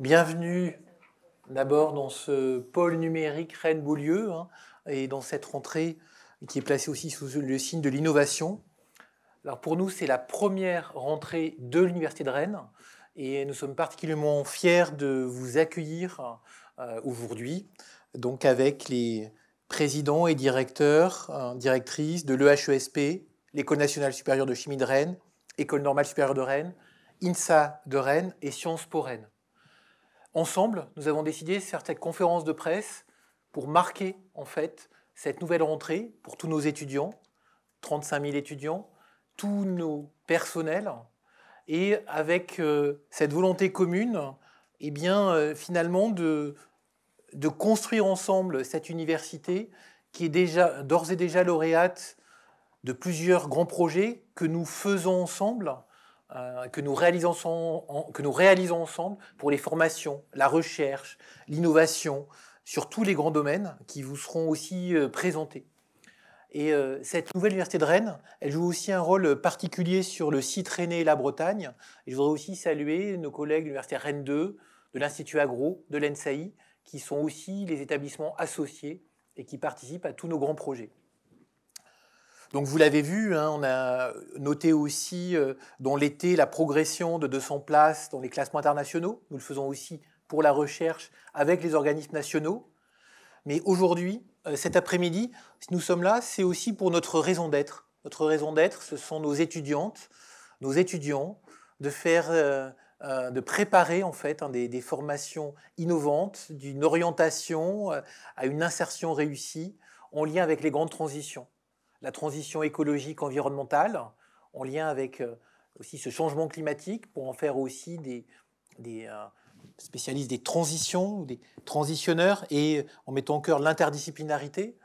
Bienvenue d'abord dans ce pôle numérique Rennes-Beaulieu hein, et dans cette rentrée qui est placée aussi sous le signe de l'innovation. Alors pour nous, c'est la première rentrée de l'Université de Rennes et nous sommes particulièrement fiers de vous accueillir euh, aujourd'hui, donc avec les présidents et directeurs, hein, directrices de l'EHESP, l'École nationale supérieure de chimie de Rennes, École normale supérieure de Rennes, INSA de Rennes et Sciences Po Rennes. Ensemble, nous avons décidé cette conférence de presse pour marquer en fait cette nouvelle rentrée pour tous nos étudiants, 35 000 étudiants, tous nos personnels, et avec euh, cette volonté commune, eh bien euh, finalement de, de construire ensemble cette université qui est déjà d'ores et déjà lauréate de plusieurs grands projets que nous faisons ensemble euh, que, nous réalisons ensemble pour les formations, la recherche, l'innovation, sur tous les grands domaines qui vous seront aussi euh, présentés. Et euh, cette nouvelle université de Rennes, elle joue aussi un rôle particulier sur le site Rennes et la Bretagne. je voudrais aussi saluer nos collègues de l'université Rennes 2, de l'Institut Agro, de l'ENSAI, qui sont aussi les établissements associés et qui participent à tous nos grands projets. Donc vous l'avez vu, hein, on a noté aussi euh, dans l'été la progression de 200 places dans les classements internationaux. Nous le faisons aussi pour la recherche avec les organismes nationaux. Mais aujourd'hui, euh, cet après-midi, si nous sommes là, c'est aussi pour notre raison d'être. Notre raison d'être, ce sont nos étudiantes, nos étudiants, de faire, euh, de préparer en fait hein, des, formations innovantes, d'une orientation à une insertion réussie en lien avec les grandes transitions la transition écologique environnementale, en lien avec euh, aussi ce changement climatique, pour en faire aussi des, euh, spécialistes des transitions, des transitionneurs, et euh, en mettant en cœur l'interdisciplinarité.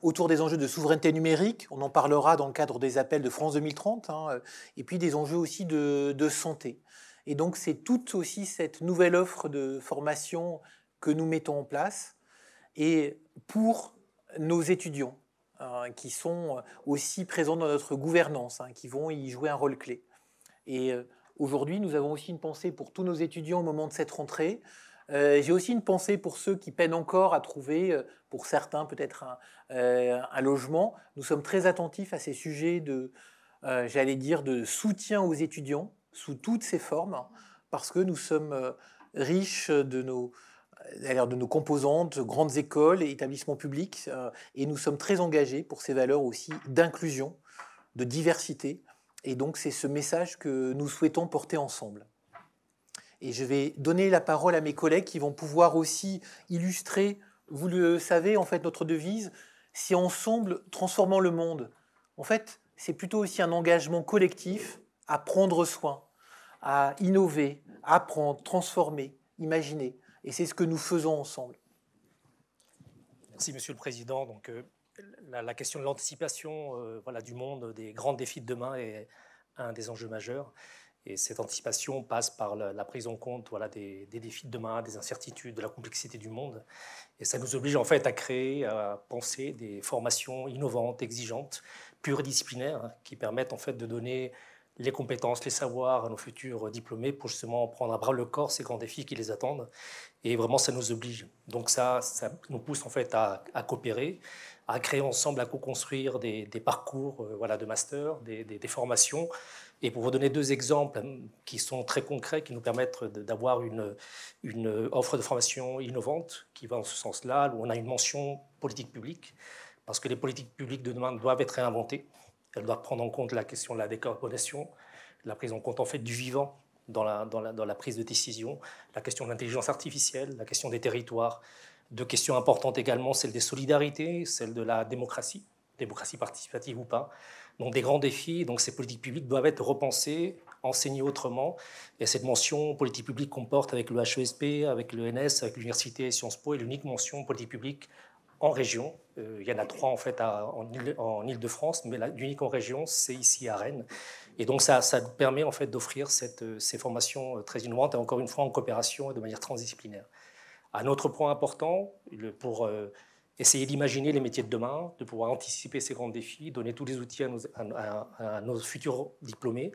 autour des enjeux de souveraineté numérique, on en parlera dans le cadre des appels de France 2030, hein, et puis des enjeux aussi de, de santé. Et donc c'est toute aussi cette nouvelle offre de formation que nous mettons en place, et pour nos étudiants, Hein, qui sont euh, aussi présents dans notre gouvernance, hein, qui vont y jouer un rôle clé. Et euh, aujourd'hui, nous avons aussi une pensée pour tous nos étudiants au moment de cette rentrée. Euh, j'ai aussi une pensée pour ceux qui peinent encore à trouver, pour certains peut-être, un, un, logement. Nous sommes très attentifs à ces sujets de, j'allais dire, de soutien aux étudiants sous toutes ces formes, hein, parce que nous sommes riches de nos, à l'ère de nos composantes, grandes écoles et établissements publics. Euh, et nous sommes très engagés pour ces valeurs aussi d'inclusion, de diversité. Et donc, c'est ce message que nous souhaitons porter ensemble. Et je vais donner la parole à mes collègues qui vont pouvoir aussi illustrer, vous le savez, en fait, notre devise, c'est ensemble transformant le monde. En fait, c'est plutôt aussi un engagement collectif à prendre soin, à innover, apprendre, transformer, imaginer. Et c'est ce que nous faisons ensemble. Merci, Monsieur le Président. Donc, euh, la, question de l'anticipation euh, voilà, du monde, des grands défis de demain est un des enjeux majeurs. Et cette anticipation passe par la, prise en compte des, défis de demain, des incertitudes, de la complexité du monde. Et ça nous oblige en fait à créer, à penser des formations innovantes, exigeantes, pluridisciplinaires, hein, qui permettent en fait de donner les compétences, les savoirs à nos futurs diplômés pour justement prendre à bras le corps ces grands défis qui les attendent. Et vraiment, ça nous oblige. Donc ça, ça nous pousse en fait à, coopérer, à créer ensemble, à co-construire des, parcours euh, voilà, de master, des, formations. Et pour vous donner deux exemples hum, qui sont très concrets, qui nous permettent d'avoir une, une offre de formation innovante qui va en ce sens-là, où on a une mention politique publique, parce que les politiques publiques de demain doivent être réinventées. Elle doit prendre en compte la question de la décarbonation, la prise en compte en fait du vivant dans la, prise de décision, la question de l'intelligence artificielle, la question des territoires. Deux questions importantes également, celle des solidarités, celle de la démocratie, démocratie participative ou pas. Donc des grands défis, donc ces politiques publiques doivent être repensées, enseignées autrement. Et cette mention politique publique comporte avec le HESP, avec le NS, avec l'université Sciences Po est l'unique mention politique publique en région. Euh, il y en a trois en fait en Ile-de-France, mais l'unique en région, c'est ici à Rennes. Et donc ça, permet en fait d'offrir euh, ces formations euh, très innovantes et encore une fois en coopération et de manière transdisciplinaire. Un autre point important pour essayer d'imaginer les métiers de demain, de pouvoir anticiper ces grands défis, donner tous les outils à nos, à nos futurs diplômés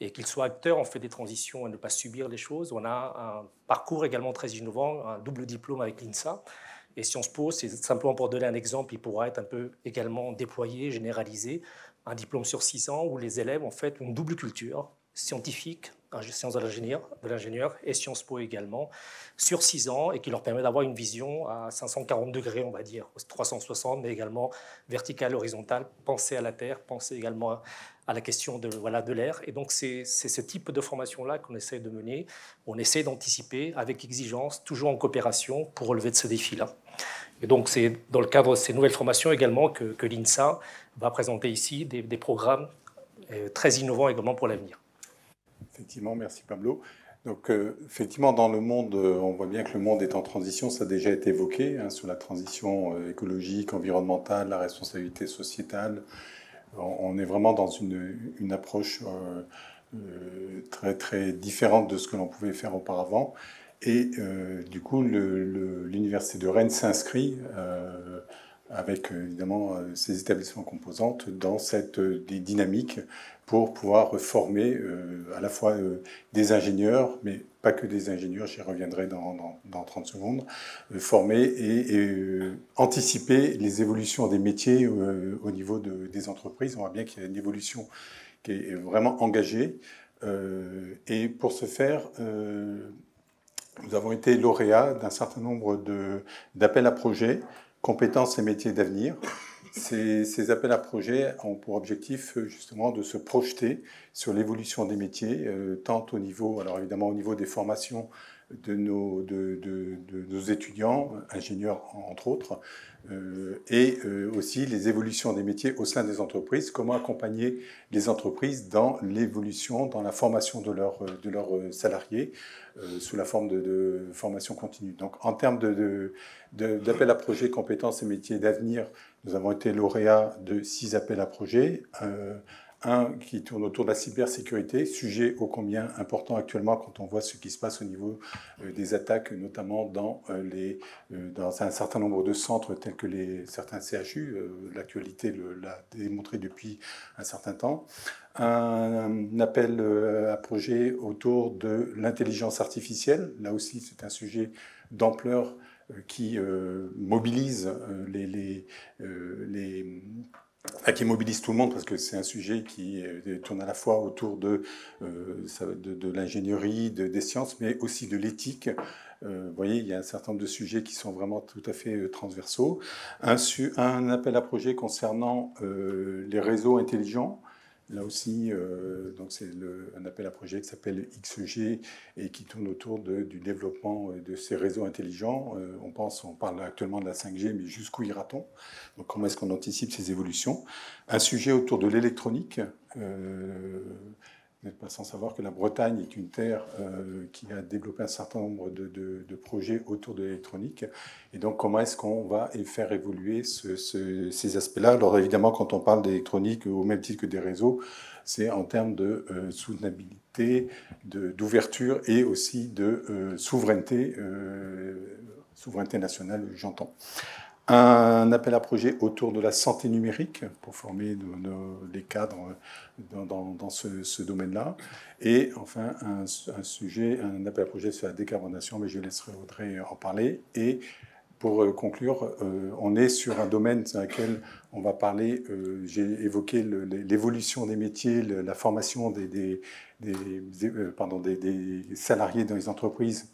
et qu'ils soient acteurs en fait des transitions et ne pas subir les choses. On a un parcours également très innovant, un double diplôme avec l'INSA et Sciences Po, c'est simplement pour donner un exemple, il pourra être un peu également déployé, généralisé, un diplôme sur six ans où les élèves en fait une double culture scientifique, sciences de l'ingénieur et Sciences Po également, sur 6 ans et qui leur permet d'avoir une vision à 540 degrés, on va dire, 360, mais également verticale, horizontale, penser à la Terre, penser également à, la question de voilà de l'air. Et donc c'est ce type de formation-là qu'on essaie de mener. On essaie d'anticiper avec exigence, toujours en coopération, pour relever de ce défi-là. Et donc c'est dans le cadre de ces nouvelles formations également que, l'INSA va présenter ici des programmes euh, très innovants également pour l'avenir effectivement, merci Pablo. Donc, euh, effectivement, dans le monde, euh, on voit bien que le monde est en transition, ça a déjà été évoqué, hein, sur la transition euh, écologique, environnementale, la responsabilité sociétale. On, est vraiment dans une, une approche très, très différente de ce que l'on pouvait faire auparavant. Et du coup, l'Université de Rennes s'inscrit avec euh, évidemment euh, ces établissements composantes dans cette euh, dynamique pour pouvoir former à la fois des ingénieurs, mais pas que des ingénieurs, j'y reviendrai dans, 30 secondes, former et, anticiper les évolutions des métiers au niveau des entreprises. On voit bien qu'il y a une évolution qui est vraiment engagée. et pour ce faire, nous avons été lauréats d'un certain nombre d'appels à projets compétences et métiers d'avenir. Ces, appels à projets ont pour objectif euh, justement de se projeter sur l'évolution des métiers, euh, tant au niveau, alors évidemment au niveau des formations de nos étudiants, ingénieurs entre autres, euh, et euh, aussi les évolutions des métiers au sein des entreprises, comment accompagner les entreprises dans l'évolution, dans la formation de, leurs euh, de leurs salariés sous la forme de, de, formation continue. Donc en termes de, d'appel à projet compétences et métiers d'avenir, nous avons été lauréats de six appels à projets, un qui tourne autour de la cybersécurité, sujet ô combien important actuellement quand on voit ce qui se passe au niveau euh, des attaques, notamment dans, euh, les, euh, dans un certain nombre de centres tels que les, certains CHU, l'actualité l'a démontré depuis un certain temps. Un, appel à projet autour de l'intelligence artificielle, là aussi c'est un sujet d'ampleur qui mobilise les, les, qui mobilise tout le monde parce que c'est un sujet qui euh, tourne à la fois autour de, euh, de, l'ingénierie, des sciences, mais aussi de l'éthique. Euh, vous voyez, il y a un certain nombre de sujets qui sont vraiment tout à fait transversaux. Un, un, appel à projet concernant les réseaux intelligents Là aussi, euh, donc c'est un appel à projet qui s'appelle XG et qui tourne autour du développement de ces réseaux intelligents. Euh, on pense, on parle actuellement de la 5G, mais jusqu'où ira-t-on Donc comment est-ce qu'on anticipe ces évolutions Un sujet autour de l'électronique. Euh, pas sans savoir que la Bretagne est une terre euh, qui a développé un certain nombre de, de, projets autour de l'électronique. Et donc, comment est-ce qu'on va faire évoluer ces aspects-là Alors, évidemment, quand on parle d'électronique, au même titre que des réseaux, c'est en termes de euh, soutenabilité, d'ouverture et aussi de euh, souveraineté, souveraineté nationale, j'entends un appel à projet autour de la santé numérique pour former les cadres dans, ce, domaine-là. Et enfin, un, sujet, un appel à projet sur la décarbonation, mais je laisserai Audrey en parler. Et pour euh, conclure, euh, on est sur un domaine dans lequel on va parler, euh, j'ai évoqué l'évolution des métiers, la formation des, salariés dans les entreprises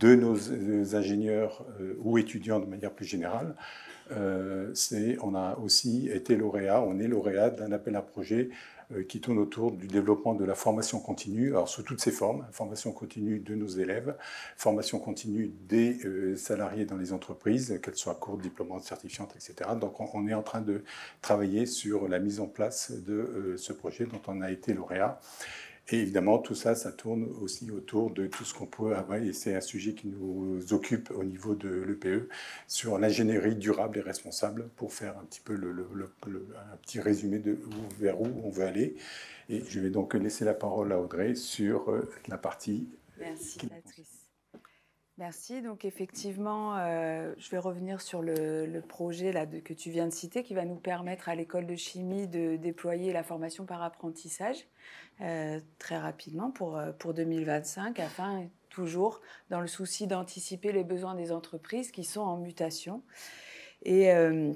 de nos euh, ingénieurs euh, ou étudiants de manière plus générale. Euh, on a aussi été lauréat, on est lauréat d'un appel à projet qui tourne autour du développement de la formation continue, alors sous toutes ses formes, formation continue de nos élèves, formation continue des salariés dans les entreprises, qu'elles soient courtes, diplômantes, certifiantes, etc. Donc on, est en train de travailler sur la mise en place de ce projet dont on a été lauréat. Et évidemment, tout ça, ça tourne aussi autour de tout ce qu'on peut avoir, et c'est un sujet qui nous occupe au niveau de l'EPE, sur l'ingénierie durable et responsable, pour faire un petit peu un petit résumé de où, vers où on veut aller. Et je vais donc laisser la parole à Audrey sur euh, la partie. Euh, Merci, Patrice. Merci. Donc effectivement, euh, je vais revenir sur le, projet là, que tu viens de citer qui va nous permettre à l'école de chimie de déployer la formation par apprentissage euh, très rapidement pour, 2025 euh, afin toujours dans le souci d'anticiper les besoins des entreprises qui sont en mutation. Et, euh,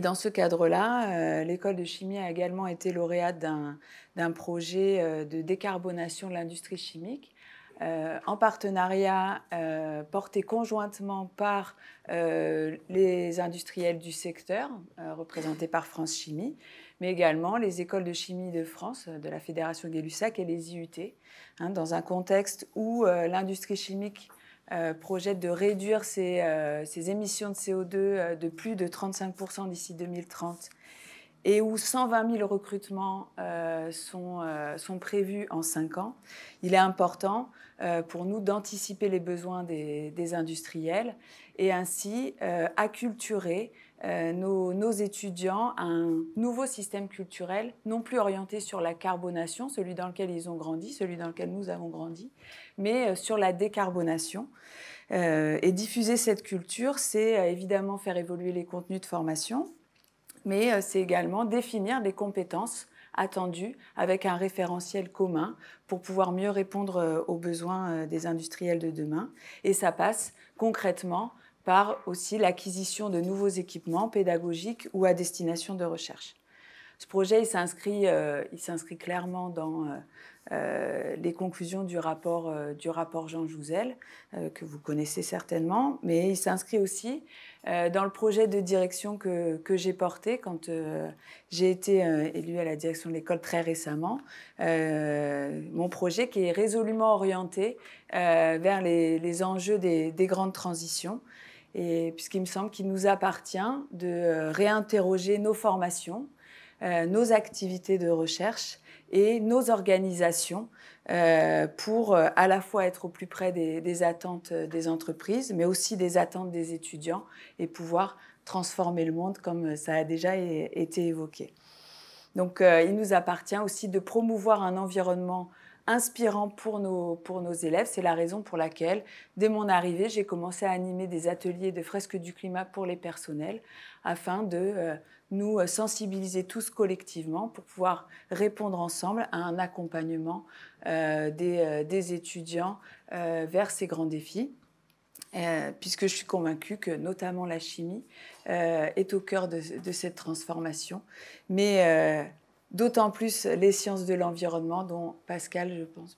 dans ce cadre-là, l'école de chimie a également été lauréate d'un projet de décarbonation de l'industrie chimique. en partenariat porté conjointement par les industriels du secteur, représentés par France Chimie, mais également les écoles de chimie de France, euh, de la Fédération Gay-Lussac et les IUT, hein, dans un contexte où euh, l'industrie chimique euh, projette de réduire ses, émissions de CO2 de plus de 35% d'ici 2030 et où 120 000 recrutements sont, prévus en 5 ans, il est important pour nous d'anticiper les besoins des, industriels et ainsi acculturer euh, nos, étudiants à un nouveau système culturel, non plus orienté sur la carbonation, celui dans lequel ils ont grandi, celui dans lequel nous avons grandi, mais euh, sur la décarbonation. Euh, et diffuser cette culture, c'est évidemment faire évoluer les contenus de formation, mais c'est également définir des compétences attendues avec un référentiel commun pour pouvoir mieux répondre aux besoins des industriels de demain. Et ça passe concrètement par aussi l'acquisition de nouveaux équipements pédagogiques ou à destination de recherche. Ce projet, il s'inscrit, euh, clairement dans euh, euh, les conclusions du rapport, du rapport Jean Jouzel, que vous connaissez certainement, mais il s'inscrit aussi dans le projet de direction que, j'ai porté quand j'ai été élu à la direction de l'école très récemment. mon projet qui est résolument orienté vers les, enjeux des grandes transitions puisqu'il me semble qu'il nous appartient de euh, réinterroger nos formations, euh, nos activités de recherche et nos organisations euh, pour à la fois être au plus près des, attentes des entreprises, mais aussi des attentes des étudiants et pouvoir transformer le monde comme ça a déjà été évoqué. Donc il nous appartient aussi de promouvoir un environnement inspirant pour nos, pour nos élèves. C'est la raison pour laquelle, dès mon arrivée, j'ai commencé à animer des ateliers de fresques du climat pour les personnels afin de euh, nous euh, sensibiliser tous collectivement pour pouvoir répondre ensemble à un accompagnement euh, des, étudiants vers ces grands défis. puisque je suis convaincue que notamment la chimie est au cœur de, cette transformation. Mais d'autant plus les sciences de l'environnement dont Pascal, je pense,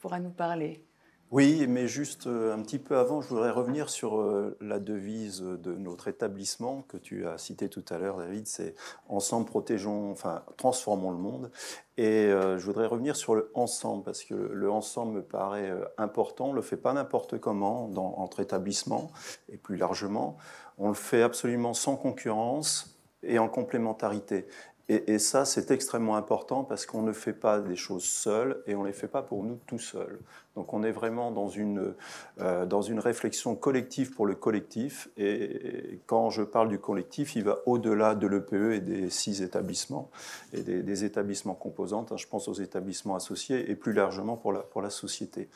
pourra, nous parler. Oui, mais juste euh, un petit peu avant, je voudrais revenir sur euh, la devise de notre établissement que tu as cité tout à l'heure, David. C'est ensemble protégeons, enfin transformons le monde. Et euh, je voudrais revenir sur le ensemble parce que le ensemble me paraît important. On le fait pas n'importe comment dans, entre établissements et plus largement. On le fait absolument sans concurrence et en complémentarité. Et, ça, c'est extrêmement important parce qu'on ne fait pas des choses seules et on ne les fait pas pour nous tout seuls. Donc on est vraiment dans une, euh, dans une réflexion collective pour le collectif. Et, quand je parle du collectif, il va au-delà de l'EPE et des six établissements, et des, établissements composantes. Hein, je pense aux établissements associés et plus largement pour la, pour la société.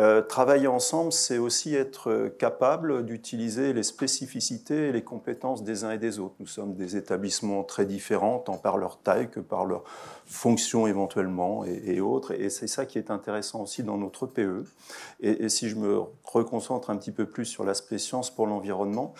Euh, travailler ensemble, c'est aussi être capable d'utiliser les spécificités et les compétences des uns et des autres. Nous sommes des établissements très différents, tant par leur taille que par leur fonctions éventuellement et, autres. Et c'est ça qui est intéressant aussi dans notre PE. Et, si je me reconcentre un petit peu plus sur l'aspect science pour l'environnement,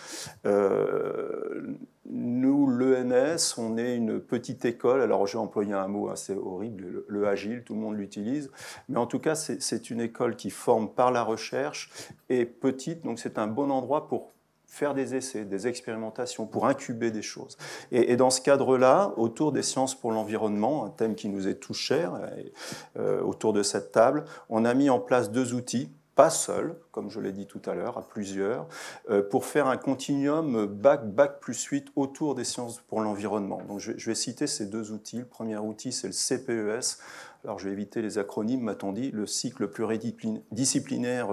euh, nous, l'ENS, on est une petite école. Alors, j'ai employé un mot assez horrible, le agile, tout le monde l'utilise. Mais en tout cas, c'est une école qui forme par la recherche et petite. Donc, c'est un bon endroit pour faire des essais, des expérimentations, pour incuber des choses. Et, dans ce cadre-là, autour des sciences pour l'environnement, un thème qui nous est tout cher, euh, autour de cette table, on a mis en place deux outils pas seuls, comme je l'ai dit tout à l'heure, à plusieurs, euh, pour faire un continuum bac, bac plus suite autour des sciences pour l'environnement. Donc je vais citer ces deux outils. Le premier outil, c'est le CPES. Alors je vais éviter les acronymes, m'a-t-on dit, le cycle pluridisciplinaire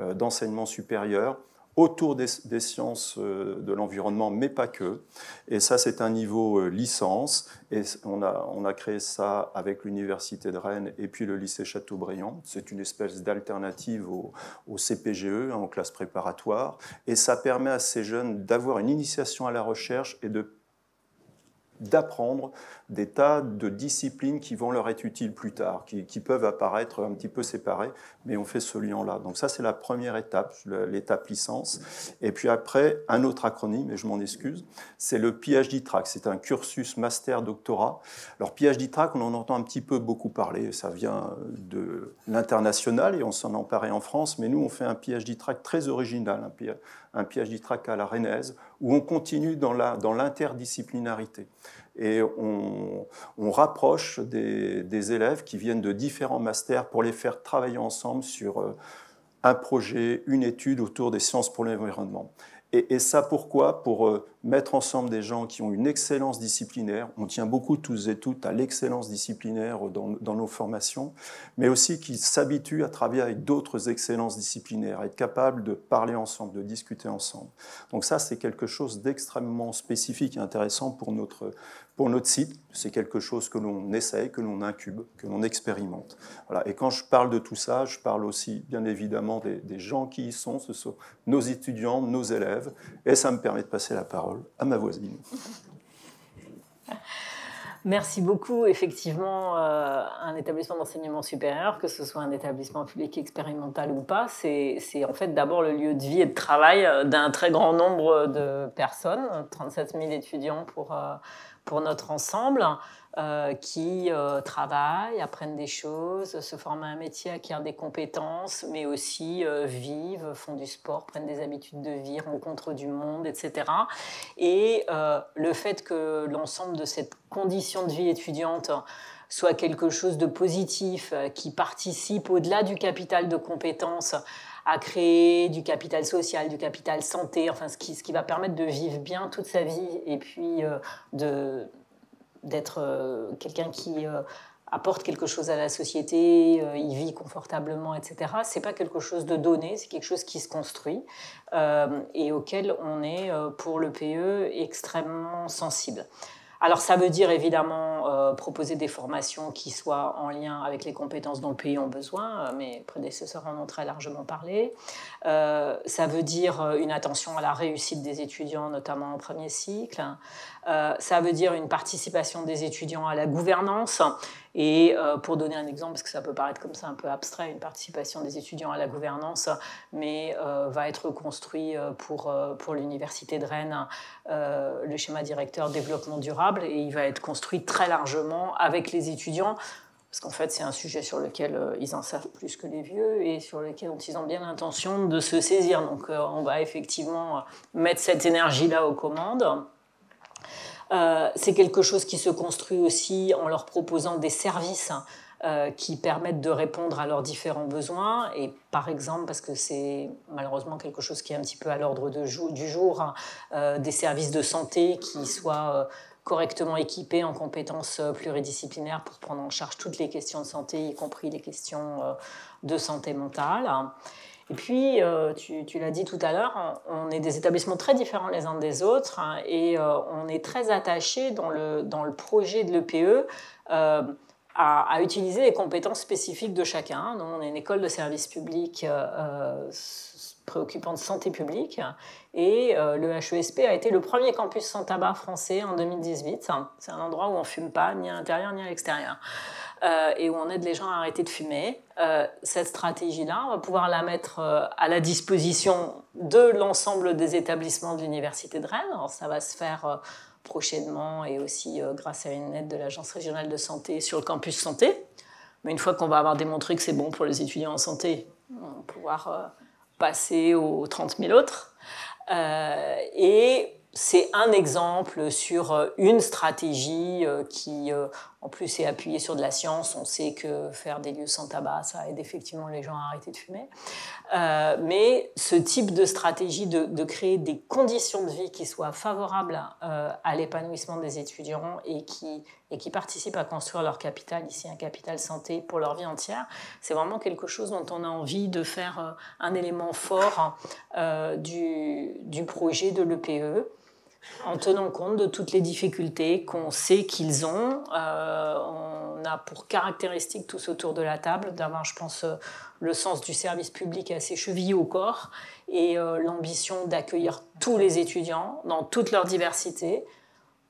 euh, d'enseignement supérieur autour des, sciences euh, de l'environnement, mais pas que. Et ça, c'est un niveau euh, licence. Et on a, on a créé ça avec l'Université de Rennes et puis le lycée Châteaubriand. C'est une espèce d'alternative au, CPGE, en hein, classe préparatoire. Et ça permet à ces jeunes d'avoir une initiation à la recherche et de d'apprendre des tas de disciplines qui vont leur être utiles plus tard, qui, peuvent apparaître un petit peu séparées, mais on fait ce lien-là. Donc ça, c'est la première étape, l'étape licence. Et puis après, un autre acronyme, et je m'en excuse, c'est le PhD Track. C'est un cursus master-doctorat. Alors PhD Track, on en entend un petit peu beaucoup parler. Ça vient de l'international et on s'en emparait en France, mais nous, on fait un PhD Track très original, un PhD Track à la Rennaise, où on continue dans l'interdisciplinarité et on, rapproche des, élèves qui viennent de différents masters pour les faire travailler ensemble sur euh, un projet, une étude autour des sciences pour l'environnement. Et, et ça pourquoi Pour euh, mettre ensemble des gens qui ont une excellence disciplinaire. On tient beaucoup tous et toutes à l'excellence disciplinaire dans, nos formations, mais aussi qui s'habituent à travailler avec d'autres excellences disciplinaires, à être capable de parler ensemble, de discuter ensemble. Donc ça, c'est quelque chose d'extrêmement spécifique et intéressant pour notre, pour notre site. C'est quelque chose que l'on essaye, que l'on incube, que l'on expérimente. Voilà. Et quand je parle de tout ça, je parle aussi, bien évidemment, des, des gens qui y sont, ce sont nos étudiants, nos élèves, et ça me permet de passer la parole à ma voisine. Merci beaucoup. Effectivement, euh, un établissement d'enseignement supérieur, que ce soit un établissement public expérimental ou pas, c'est en fait d'abord le lieu de vie et de travail euh, d'un très grand nombre de personnes, 37 000 étudiants pour, euh, pour notre ensemble. Euh, qui euh, travaillent, apprennent des choses, se forment à un métier, acquièrent des compétences, mais aussi euh, vivent, font du sport, prennent des habitudes de vie, rencontrent du monde, etc. Et le fait que l'ensemble de cette condition de vie étudiante soit quelque chose de positif, qui participe au-delà du capital de compétences à créer du capital social, du capital santé, enfin ce qui, ce qui va permettre de vivre bien toute sa vie et puis de d'être euh, quelqu'un qui euh, apporte quelque chose à la société, euh, il vit confortablement, etc. C'est pas quelque chose de donné, c'est quelque chose qui se construit et auquel on est pour le PE extrêmement sensible. Alors ça veut dire évidemment euh, proposer des formations qui soient en lien avec les compétences dont le pays a besoin, euh, mes prédécesseurs en ont très largement parlé. Euh, ça veut dire une attention à la réussite des étudiants, notamment en premier cycle. ça veut dire une participation des étudiants à la gouvernance et euh, pour donner un exemple, parce que ça peut paraître comme ça un peu abstrait, une participation des étudiants à la gouvernance, mais euh, va être construit euh, pour, pour l'Université de Rennes le schéma directeur développement durable, et il va être construit très largement avec les étudiants parce qu'en fait, c'est un sujet sur lequel ils en savent plus que les vieux et sur lequel ils ont bien l'intention de se saisir. Donc, on va effectivement mettre cette énergie-là aux commandes. Euh, c'est quelque chose qui se construit aussi en leur proposant des services hein, euh, qui permettent de répondre à leurs différents besoins. Et par exemple, parce que c'est malheureusement quelque chose qui est un petit peu à l'ordre du jour, hein, euh, des services de santé qui soient correctement équipés en compétences pluridisciplinaires pour prendre en charge toutes les questions de santé, y compris les questions de santé mentale. Et puis, euh, tu, l'as dit tout à l'heure, on est des établissements très différents les uns des autres hein, et euh, on est très attaché dans le, dans le projet de l'EPE euh, à, utiliser les compétences spécifiques de chacun. Donc, hein. on est une école de service public préoccupant de santé publique. Et le HESP a été le premier campus sans tabac français en 2018. Hein. C'est un endroit où on fume pas, ni à l'intérieur ni à l'extérieur. Euh, et où on aide les gens à arrêter de fumer. Euh, cette stratégie-là, on va pouvoir la mettre euh, à la disposition de l'ensemble des établissements de l'Université de Rennes. Alors, ça va se faire prochainement et aussi grâce à une aide de l'Agence régionale de santé sur le campus santé. Mais une fois qu'on va avoir démontré que c'est bon pour les étudiants en santé, on va pouvoir passer aux 30 000 autres. et c'est un exemple sur une stratégie qui, en plus, c'est appuyé sur de la science. On sait que faire des lieux sans tabac, ça aide effectivement les gens à arrêter de fumer. Euh, mais ce type de stratégie de, créer des conditions de vie qui soient favorables euh, à l'épanouissement des étudiants et qui, participent à construire leur capital, ici un capital santé pour leur vie entière, c'est vraiment quelque chose dont on a envie de faire euh, un élément fort du, du projet de l'EPE en tenant compte de toutes les difficultés qu'on sait qu'ils ont. Euh, on a pour caractéristique tous autour de la table d'avoir, je pense, euh, le sens du service public à assez chevillé au corps et euh, l'ambition d'accueillir tous les étudiants dans toute leur diversité.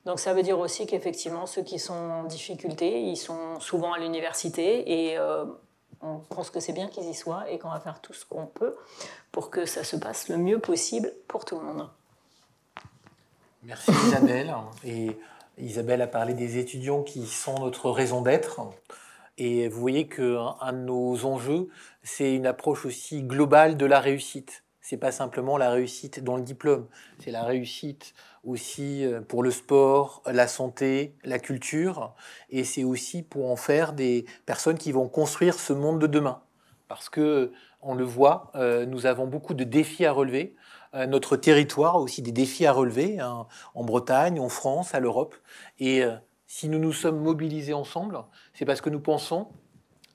Donc ça veut dire aussi qu'effectivement, ceux qui sont en difficulté, ils sont souvent à l'université et on pense que c'est bien qu'ils y soient et qu'on va faire tout ce qu'on peut pour que ça se passe le mieux possible pour tout le monde. Merci Isabelle. Et Isabelle a parlé des étudiants qui sont notre raison d'être. Et vous voyez qu'un de nos enjeux, c'est une approche aussi globale de la réussite. Ce n'est pas simplement la réussite dans le diplôme, c'est la réussite aussi euh, pour le sport, la santé, la culture, et c'est aussi pour en faire des personnes qui vont construire ce monde de demain. Parce que on le voit, euh, nous avons beaucoup de défis à relever. Euh, notre territoire a aussi des défis à relever hein, en Bretagne, en France, à l'Europe. Et euh, si nous nous sommes mobilisés ensemble, c'est parce que nous pensons,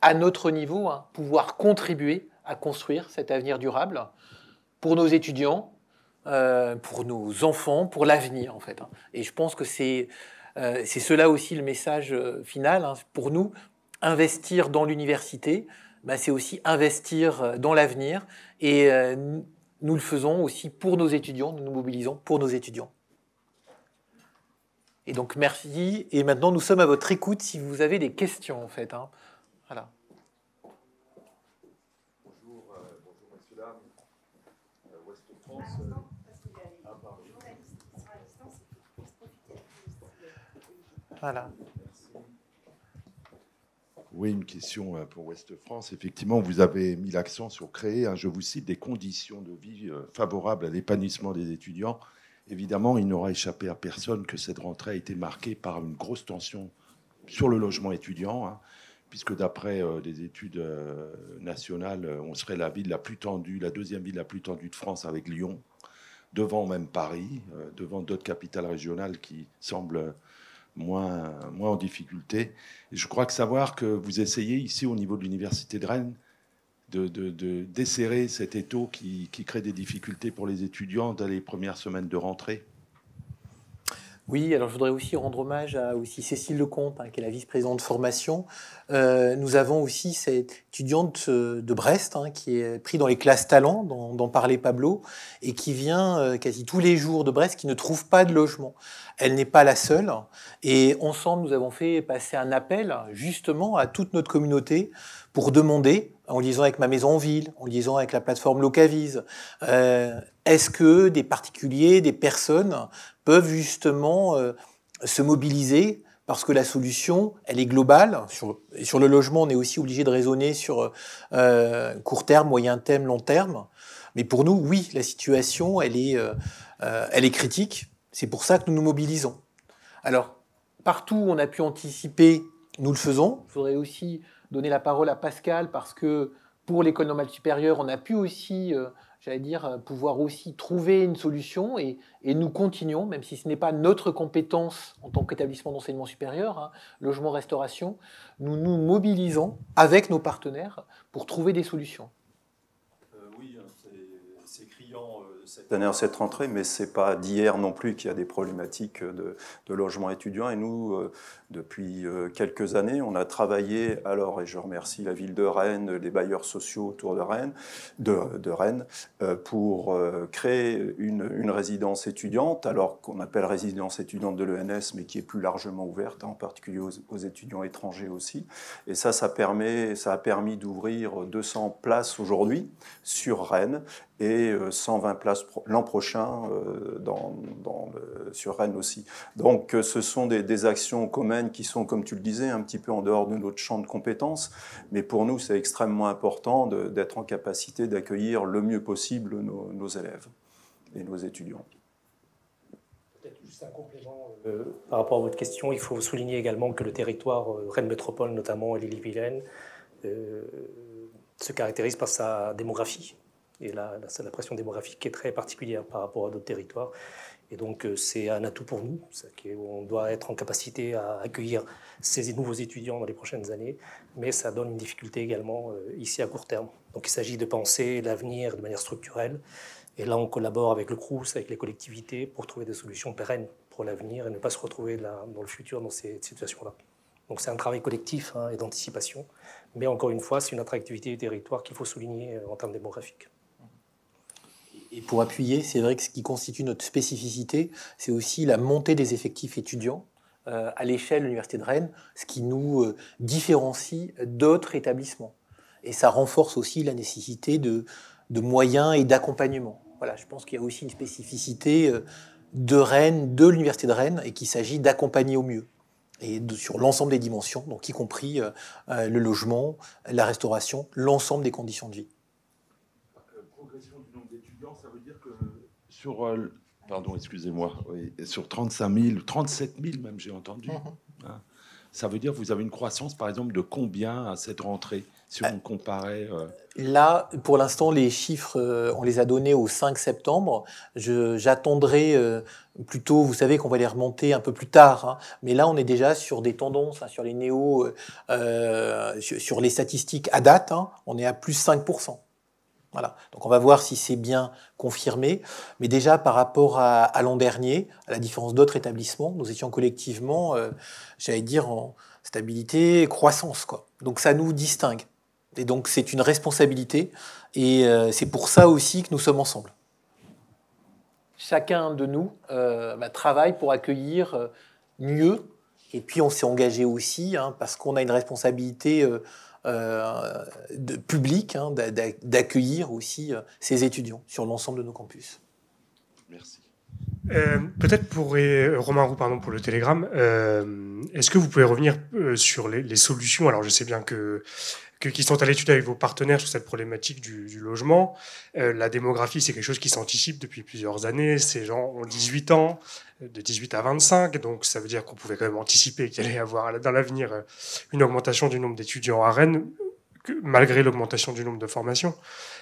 à notre niveau, hein, pouvoir contribuer à construire cet avenir durable pour nos étudiants, euh, pour nos enfants, pour l'avenir en fait. Hein. Et je pense que c'est c'est cela aussi le message final. Pour nous, investir dans l'université, bah, c'est aussi investir dans l'avenir. Et nous le faisons aussi pour nos étudiants, nous nous mobilisons pour nos étudiants. Et donc merci, et maintenant nous sommes à votre écoute si vous avez des questions en fait. Hein. Voilà. Bonjour, euh, euh, euh, voilà. Oui, une question euh, pour Ouest France. Effectivement, vous avez mis l'accent sur créer, hein, je vous cite, des conditions de vie euh, favorables à l'épanouissement des étudiants. Évidemment, il n'aura échappé à personne que cette rentrée a été marquée par une grosse tension sur le logement étudiant, hein, puisque d'après euh, des études nationales, on serait la ville la plus tendue, la deuxième ville la plus tendue de France avec Lyon, devant même Paris, devant d'autres capitales régionales qui semblent moins, en difficulté. Et je crois que savoir que vous essayez ici au niveau de l'Université de Rennes de, desserrer cet étau qui, qui crée des difficultés pour les étudiants dans les premières semaines de rentrée oui, alors je voudrais aussi rendre hommage à Cécile Lecomte, hein, qui est la vice-présidente de formation. Euh, nous avons aussi cette étudiante euh, de Brest, hein, qui est prise dans les classes talents, dont, parlait Pablo, et qui vient euh, quasi tous les jours de Brest, qui ne trouve pas de logement. Elle n'est pas la seule, et ensemble, nous avons fait passer un appel justement à toute notre communauté pour demander en liaison avec ma maison en ville, en liaison avec la plateforme Locavise, est-ce que des particuliers, des personnes peuvent justement euh, se mobiliser parce que la solution, elle est globale. Sur, le logement, on est aussi obligé de raisonner sur euh, court terme, moyen terme, long terme. Mais pour nous, oui, la situation, elle est, euh, elle est critique. C'est pour ça que nous nous mobilisons. Alors, partout où on a pu anticiper, nous le faisons. Je voudrais aussi donner la parole à Pascal parce que pour l'école normale supérieure, on a pu aussi j'allais dire, euh, pouvoir aussi trouver une solution et, nous continuons, même si ce n'est pas notre compétence en tant qu'établissement d'enseignement supérieur, hein, logement-restauration, nous nous mobilisons avec nos partenaires pour trouver des solutions. cette année, cette rentrée, mais ce n'est pas d'hier non plus qu'il y a des problématiques de, logement étudiant. Et nous, euh, depuis euh, quelques années, on a travaillé, alors, et je remercie la ville de Rennes, les bailleurs sociaux autour de Rennes, de, Rennes euh, pour créer une, résidence étudiante, alors qu'on appelle résidence étudiante de l'ENS, mais qui est plus largement ouverte, en particulier aux, étudiants étrangers aussi. Et ça, ça, permet, ça a permis d'ouvrir 200 places aujourd'hui sur Rennes et 120 euh, places l'an prochain euh, dans, sur Rennes aussi. Donc euh, ce sont des, actions communes qui sont, comme tu le disais, un petit peu en dehors de notre champ de compétences, mais pour nous c'est extrêmement important d'être en capacité d'accueillir le mieux possible nos, élèves et nos étudiants juste un complément par rapport à votre question. Il faut souligner également que le territoire Rennes Métropole, notamment et lîle vilaine se caractérise par sa démographie. Et là, la pression démographique qui est très particulière par rapport à d'autres territoires. Et donc, euh, c'est un atout pour nous. On doit être en capacité à accueillir ces nouveaux étudiants dans les prochaines années, mais ça donne une difficulté également euh, ici à court terme. Donc, il s'agit de penser l'avenir de manière structurelle. Et là, on collabore avec le CRUS, avec les collectivités, pour trouver des solutions pérennes pour l'avenir et ne pas se retrouver dans le futur dans ces situations-là. Donc c'est un travail collectif hein, et d'anticipation. Mais encore une fois, c'est une attractivité du territoire qu'il faut souligner euh, en termes démographiques. Et pour appuyer, c'est vrai que ce qui constitue notre spécificité, c'est aussi la montée des effectifs étudiants euh, à l'échelle de l'Université de Rennes, ce qui nous euh, différencie d'autres établissements. Et ça renforce aussi la nécessité de, moyens et d'accompagnement. Voilà, je pense qu'il y a aussi une spécificité euh, de Rennes, de l'Université de Rennes, et qu'il s'agit d'accompagner au mieux et sur l'ensemble des dimensions, donc y compris le logement, la restauration, l'ensemble des conditions de vie. sur, euh, pardon, excusez-moi, sur 35 000, 37 000 même, j'ai entendu. Mhm. Hein. Ça veut dire que vous avez une croissance, par exemple, de combien à cette rentrée si on euh, comparait euh Là, pour l'instant, les chiffres, on les a donnés au 5 septembre. J'attendrai plutôt, vous savez qu'on va les remonter un peu plus tard, hein. mais là, on est déjà sur des tendances, hein, sur les néo, sur, les statistiques à date, on est à plus 5%. Voilà. Donc on va voir si c'est bien confirmé. Mais déjà par rapport à, l'an dernier, à la différence d'autres établissements, nous étions collectivement, euh, j'allais dire, en stabilité et croissance. Quoi. Donc ça nous distingue. Et donc c'est une responsabilité. Et euh, c'est pour ça aussi que nous sommes ensemble. Chacun de nous euh, bah, travaille pour accueillir mieux. Et puis on s'est engagé aussi, hein, parce qu'on a une responsabilité euh, de, public hein, d'accueillir aussi euh, ces étudiants sur l'ensemble de nos campus. Merci. Euh, peut-être pour Romain Roux, pardon, pour le Télégramme, euh, est-ce que vous pouvez revenir sur les, les, solutions Alors, je sais bien que qui sont à l'étude avec vos partenaires sur cette problématique du, logement. Euh, la démographie, c'est quelque chose qui s'anticipe depuis plusieurs années. Ces gens ont 18 ans, euh, de 18 à 25, donc ça veut dire qu'on pouvait quand même anticiper qu'il allait y avoir dans l'avenir euh, une augmentation du nombre d'étudiants à Rennes, malgré l'augmentation du nombre de formations.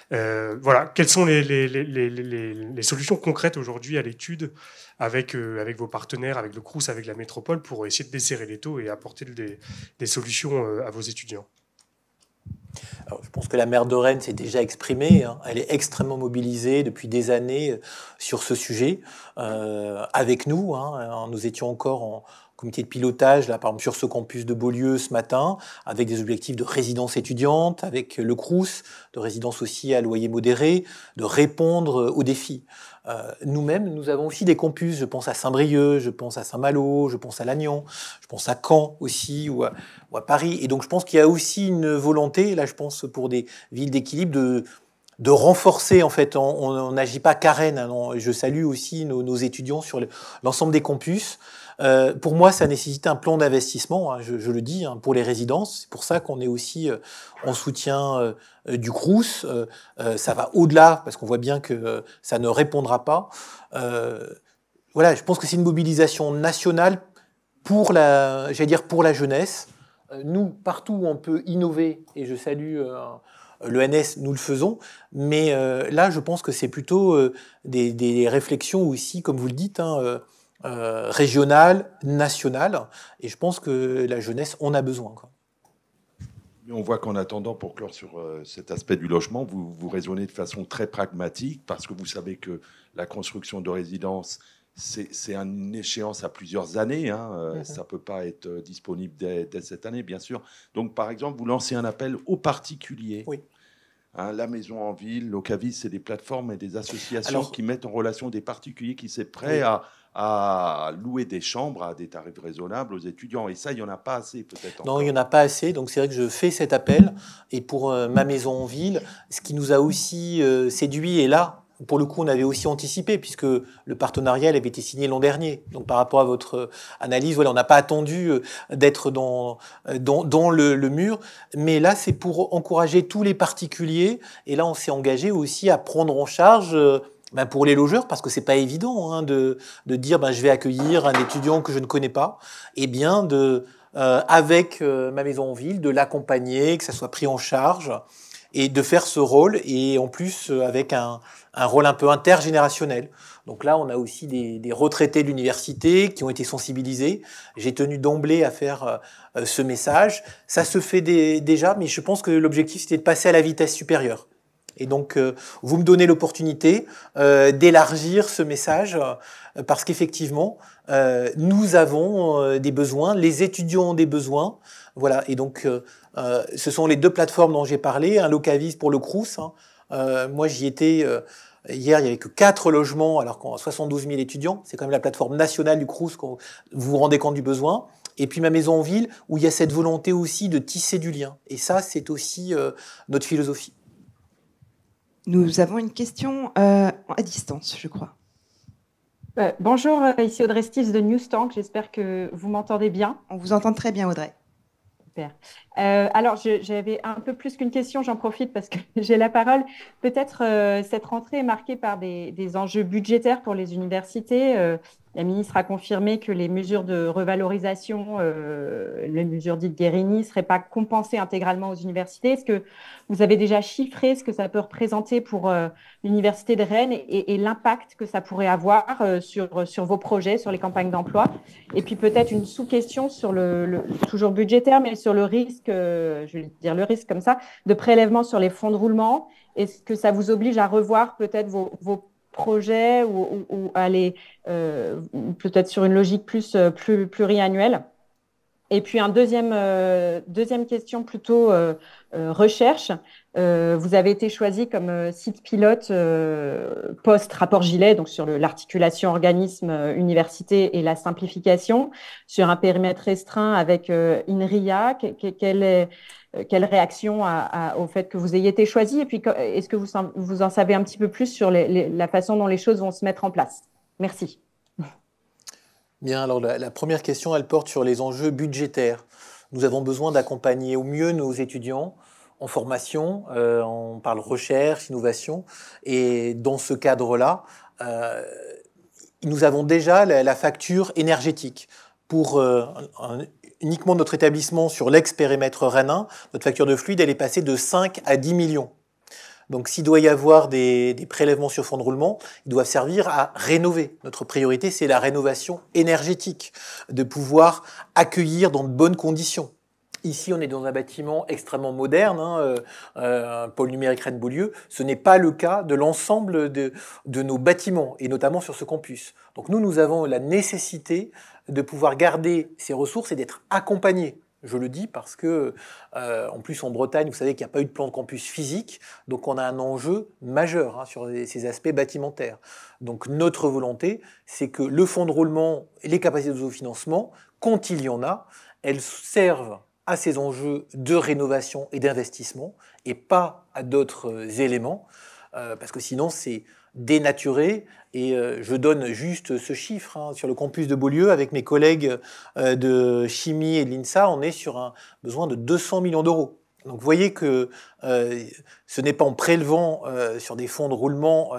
voilà, quelles sont les, les, solutions concrètes aujourd'hui à l'étude avec, avec vos partenaires, avec le CRUS, avec la métropole, pour essayer de desserrer les taux et apporter des solutions à vos étudiants je pense que la maire de Rennes s'est déjà exprimée. Hein. Elle est extrêmement mobilisée depuis des années euh, sur ce sujet. Euh, avec nous, hein. euh, nous étions encore en comité de pilotage, là, par exemple, sur ce campus de Beaulieu ce matin, avec des objectifs de résidence étudiante, avec le CRUS, de résidence aussi à loyer modéré, de répondre aux défis. Euh, nous-mêmes, nous avons aussi des campus. Je pense à Saint-Brieuc, je pense à Saint-Malo, je pense à Lannion, je pense à Caen aussi ou à, Paris. Et donc, je pense qu'il y a aussi une volonté, là, je pense pour des villes d'équilibre, de, renforcer en fait. On n'agit pas qu'à Rennes. Hein. je salue aussi nos, étudiants sur l'ensemble des campus. Euh, pour moi, ça nécessite un plan d'investissement, hein, je, le dis, hein, pour les résidences. C'est pour ça qu'on est aussi euh, en soutien euh, du CRUS. ça va au-delà, parce qu'on voit bien que ça ne répondra pas. voilà, je pense que c'est une mobilisation nationale pour la, j'allais dire pour la jeunesse. Nous, partout où on peut innover, et je salue le NS. nous le faisons, mais là, je pense que c'est plutôt des, des, réflexions aussi, comme vous le dites, hein, euh, régional, régionale, nationale. Et je pense que la jeunesse en a besoin. Quoi. On voit qu'en attendant, pour clore sur euh, cet aspect du logement, vous, vous raisonnez de façon très pragmatique parce que vous savez que la construction de résidences, c'est une échéance à plusieurs années. Hein. Euh, mm-hmm. Ça ne peut pas être disponible dès, cette année, bien sûr. Donc, par exemple, vous lancez un appel aux particuliers. Oui. Hein, la maison en ville, l'Ocavis, c'est des plateformes et des associations qui mettent en relation des particuliers qui sont prêts à à louer des chambres à des tarifs raisonnables aux étudiants. Et ça, il n'y en a pas assez peut-être. Non, il n'y en a pas assez. Donc c'est vrai que je fais cet appel. Et pour euh, ma maison en ville, ce qui nous a aussi euh, séduit, et là, pour le coup, on avait aussi anticipé, puisque le partenariat avait été signé l'an dernier. Donc, par rapport à votre analyse, voilà, on n'a pas attendu euh, d'être dans, dans, le, le, mur. Mais là, c'est pour encourager tous les particuliers. Et là, on s'est engagé aussi à prendre en charge bah, pour les logeurs, parce que c'est pas évident hein, de, de, dire bah, je vais accueillir un étudiant que je ne connais pas, et bien de, euh, avec euh, ma maison en ville, de l'accompagner, que ça soit pris en charge, et de faire ce rôle, et en plus euh, avec un, un rôle un peu intergénérationnel. Donc là, on a aussi des, des retraités de l'université qui ont été sensibilisés. J'ai tenu d'emblée à faire euh, ce message. Ça se fait déjà, mais je pense que l'objectif, c'était de passer à la vitesse supérieure. Et donc, euh, vous me donnez l'opportunité euh, d'élargir ce message euh, parce qu'effectivement, nous avons des besoins, les étudiants ont des besoins. Voilà, et donc, ce sont les deux plateformes dont j'ai parlé, un locavis pour le Crous. Hein. moi, j'y étais... Hier, il n'y avait que quatre logements, alors qu'on a 72 000 étudiants. C'est quand même la plateforme nationale du Crous, quand vous vous rendez compte du besoin. Et puis ma maison en ville, où il y a cette volonté aussi de tisser du lien. Et ça, c'est aussi notre philosophie. Nous avons une question euh, à distance, je crois. Euh, bonjour, euh, ici Audrey Steves de News Tank. J'espère que vous m'entendez bien. On vous entend très bien, Audrey. Super. alors, j'avais un peu plus qu'une question, j'en profite parce que j'ai la parole. Peut-être cette rentrée est marquée par des, enjeux budgétaires pour les universités. La ministre a confirmé que les mesures de revalorisation, euh, les mesures dites Guérini, ne seraient pas compensées intégralement aux universités. Est-ce que vous avez déjà chiffré ce que ça peut représenter pour euh, l'université de Rennes et, l'impact que ça pourrait avoir euh, sur, sur vos projets, sur les campagnes d'emploi Et puis peut-être une sous-question sur le, le, toujours budgétaire, mais sur le risque, euh, je vais dire le risque comme ça, de prélèvement sur les fonds de roulement. Est-ce que ça vous oblige à revoir peut-être vos, vos projet ou, ou, ou aller euh, peut-être sur une logique plus, euh, plus pluriannuelle et puis, un deuxième, euh, deuxième question plutôt euh, euh, recherche. vous avez été choisi comme site pilote post-rapport Gilet, donc sur l'articulation organisme-université et la simplification, sur un périmètre restreint avec INRIA. quelle, est, quelle réaction à, au fait que vous ayez été choisi Et puis, est-ce que vous, vous en savez un petit peu plus sur les, la façon dont les choses vont se mettre en place Merci. Bien, alors la, première question, elle porte sur les enjeux budgétaires. Nous avons besoin d'accompagner au mieux nos étudiants en formation, euh, on parle recherche, innovation, et dans ce cadre-là, euh, nous avons déjà la, facture énergétique pour euh, uniquement notre établissement sur l'ex-périmètre Renin, notre facture de fluide, elle est passée de 5 à 10 millions. Donc s'il doit y avoir des, prélèvements sur fonds de roulement, ils doivent servir à rénover. Notre priorité, c'est la rénovation énergétique, de pouvoir accueillir dans de bonnes conditions. Ici, on est dans un bâtiment extrêmement moderne, hein, euh, euh, un pôle numérique rennes beaulieu Ce n'est pas le cas de l'ensemble de, de nos bâtiments, et notamment sur ce campus. Donc nous, nous avons la nécessité de pouvoir garder ces ressources et d'être accompagnés. Je le dis parce que, euh, en plus, en Bretagne, vous savez qu'il n'y a pas eu de plan de campus physique, donc on a un enjeu majeur hein, sur ces aspects bâtimentaires. Donc notre volonté, c'est que le fonds de roulement et les capacités de financement, quand il y en a, elles servent à ces enjeux de rénovation et d'investissement et pas à d'autres euh, éléments, euh, parce que sinon c'est dénaturé. Et euh, je donne juste ce chiffre. Hein. Sur le campus de Beaulieu, avec mes collègues euh, de chimie et de l'INSA, on est sur un besoin de 200 millions d'euros. Donc vous voyez que euh, ce n'est pas en prélevant sur des fonds de roulement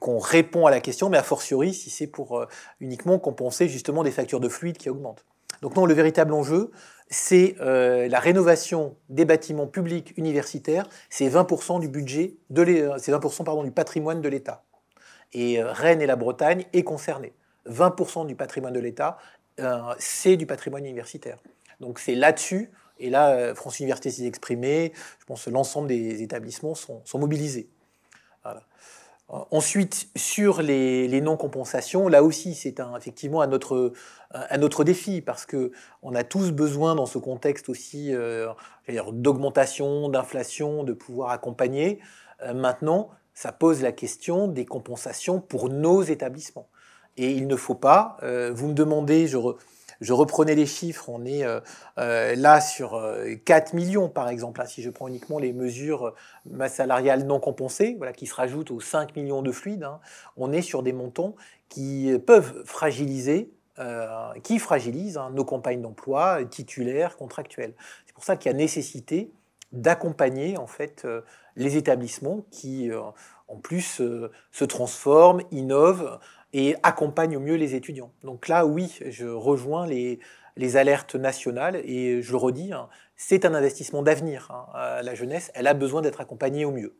qu'on répond à la question, mais a fortiori si c'est pour uniquement compenser justement des factures de fluide qui augmentent. Donc non, le véritable enjeu, c'est euh, la rénovation des bâtiments publics universitaires, c'est 20% du budget, de euh, c'est 20% pardon, du patrimoine de l'État. Et euh, Rennes et la Bretagne est concernée. 20% du patrimoine de l'État, c'est du patrimoine universitaire. Donc c'est là-dessus, et là, France Université s'est exprimée, je pense que l'ensemble des établissements sont, sont mobilisés. Voilà. Euh, ensuite, sur les, non-compensations, là aussi, c'est effectivement un autre euh, un autre défi, parce qu'on a tous besoin, dans ce contexte aussi euh, d'augmentation, d'inflation, de pouvoir accompagner. maintenant, ça pose la question des compensations pour nos établissements. Et il ne faut pas, vous me demandez, je, je reprenais les chiffres, on est euh, euh, là sur 4 euh, millions par exemple, hein, si je prends uniquement les mesures salariales non compensées, voilà, qui se rajoutent aux 5 millions de fluides, hein, on est sur des montants qui peuvent fragiliser qui fragilisent hein, nos campagnes d'emploi titulaires, contractuelles. C'est pour ça qu'il y a nécessité d'accompagner en fait les établissements qui en plus se transforment, innovent et accompagne au mieux les étudiants. Donc là, oui, je rejoins les, alertes nationales et je le redis, hein, c'est un investissement d'avenir. Hein, la jeunesse, elle a besoin d'être accompagnée au mieux.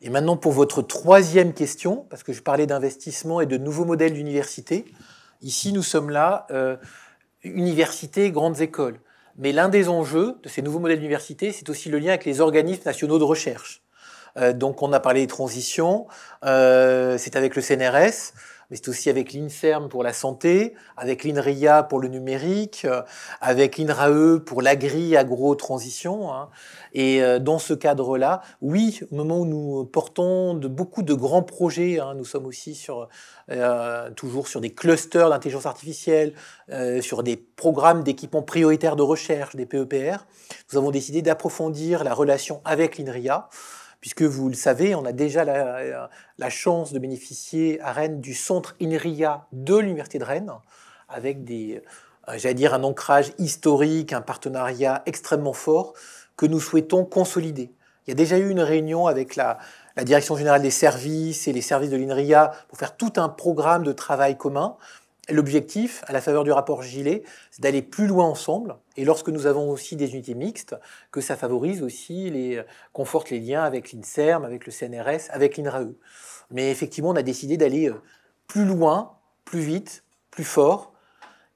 Et maintenant pour votre troisième question, parce que je parlais d'investissement et de nouveaux modèles d'université. Ici, nous sommes là, euh, université, grandes écoles. Mais l'un des enjeux de ces nouveaux modèles d'université, c'est aussi le lien avec les organismes nationaux de recherche. Euh, donc on a parlé des transitions, euh, c'est avec le CNRS mais c'est aussi avec l'INSERM pour la santé, avec l'INRIA pour le numérique, euh, avec l'INRAE pour l'agri, agro-transition. Hein. Et dans ce cadre-là, oui, au moment où nous portons de, beaucoup de grands projets, hein, nous sommes aussi toujours sur des clusters d'intelligence artificielle, sur des programmes d'équipements prioritaires de recherche, des PEPR, nous avons décidé d'approfondir la relation avec l'INRIA puisque vous le savez, on a déjà euh, la, chance de bénéficier à Rennes du centre INRIA de l'Université de Rennes, avec euh, j'allais dire, un ancrage historique, un partenariat extrêmement fort que nous souhaitons consolider. Il y a déjà eu une réunion avec la Direction générale des services et les services de l'INRIA pour faire tout un programme de travail commun. L'objectif, à la faveur du rapport Gillet, c'est d'aller plus loin ensemble. Et lorsque nous avons aussi des unités mixtes, que ça favorise aussi, les, conforte les liens avec l'INSERM, avec le CNRS, avec l'INRAE. Mais effectivement, on a décidé d'aller euh, plus loin, plus vite, plus fort.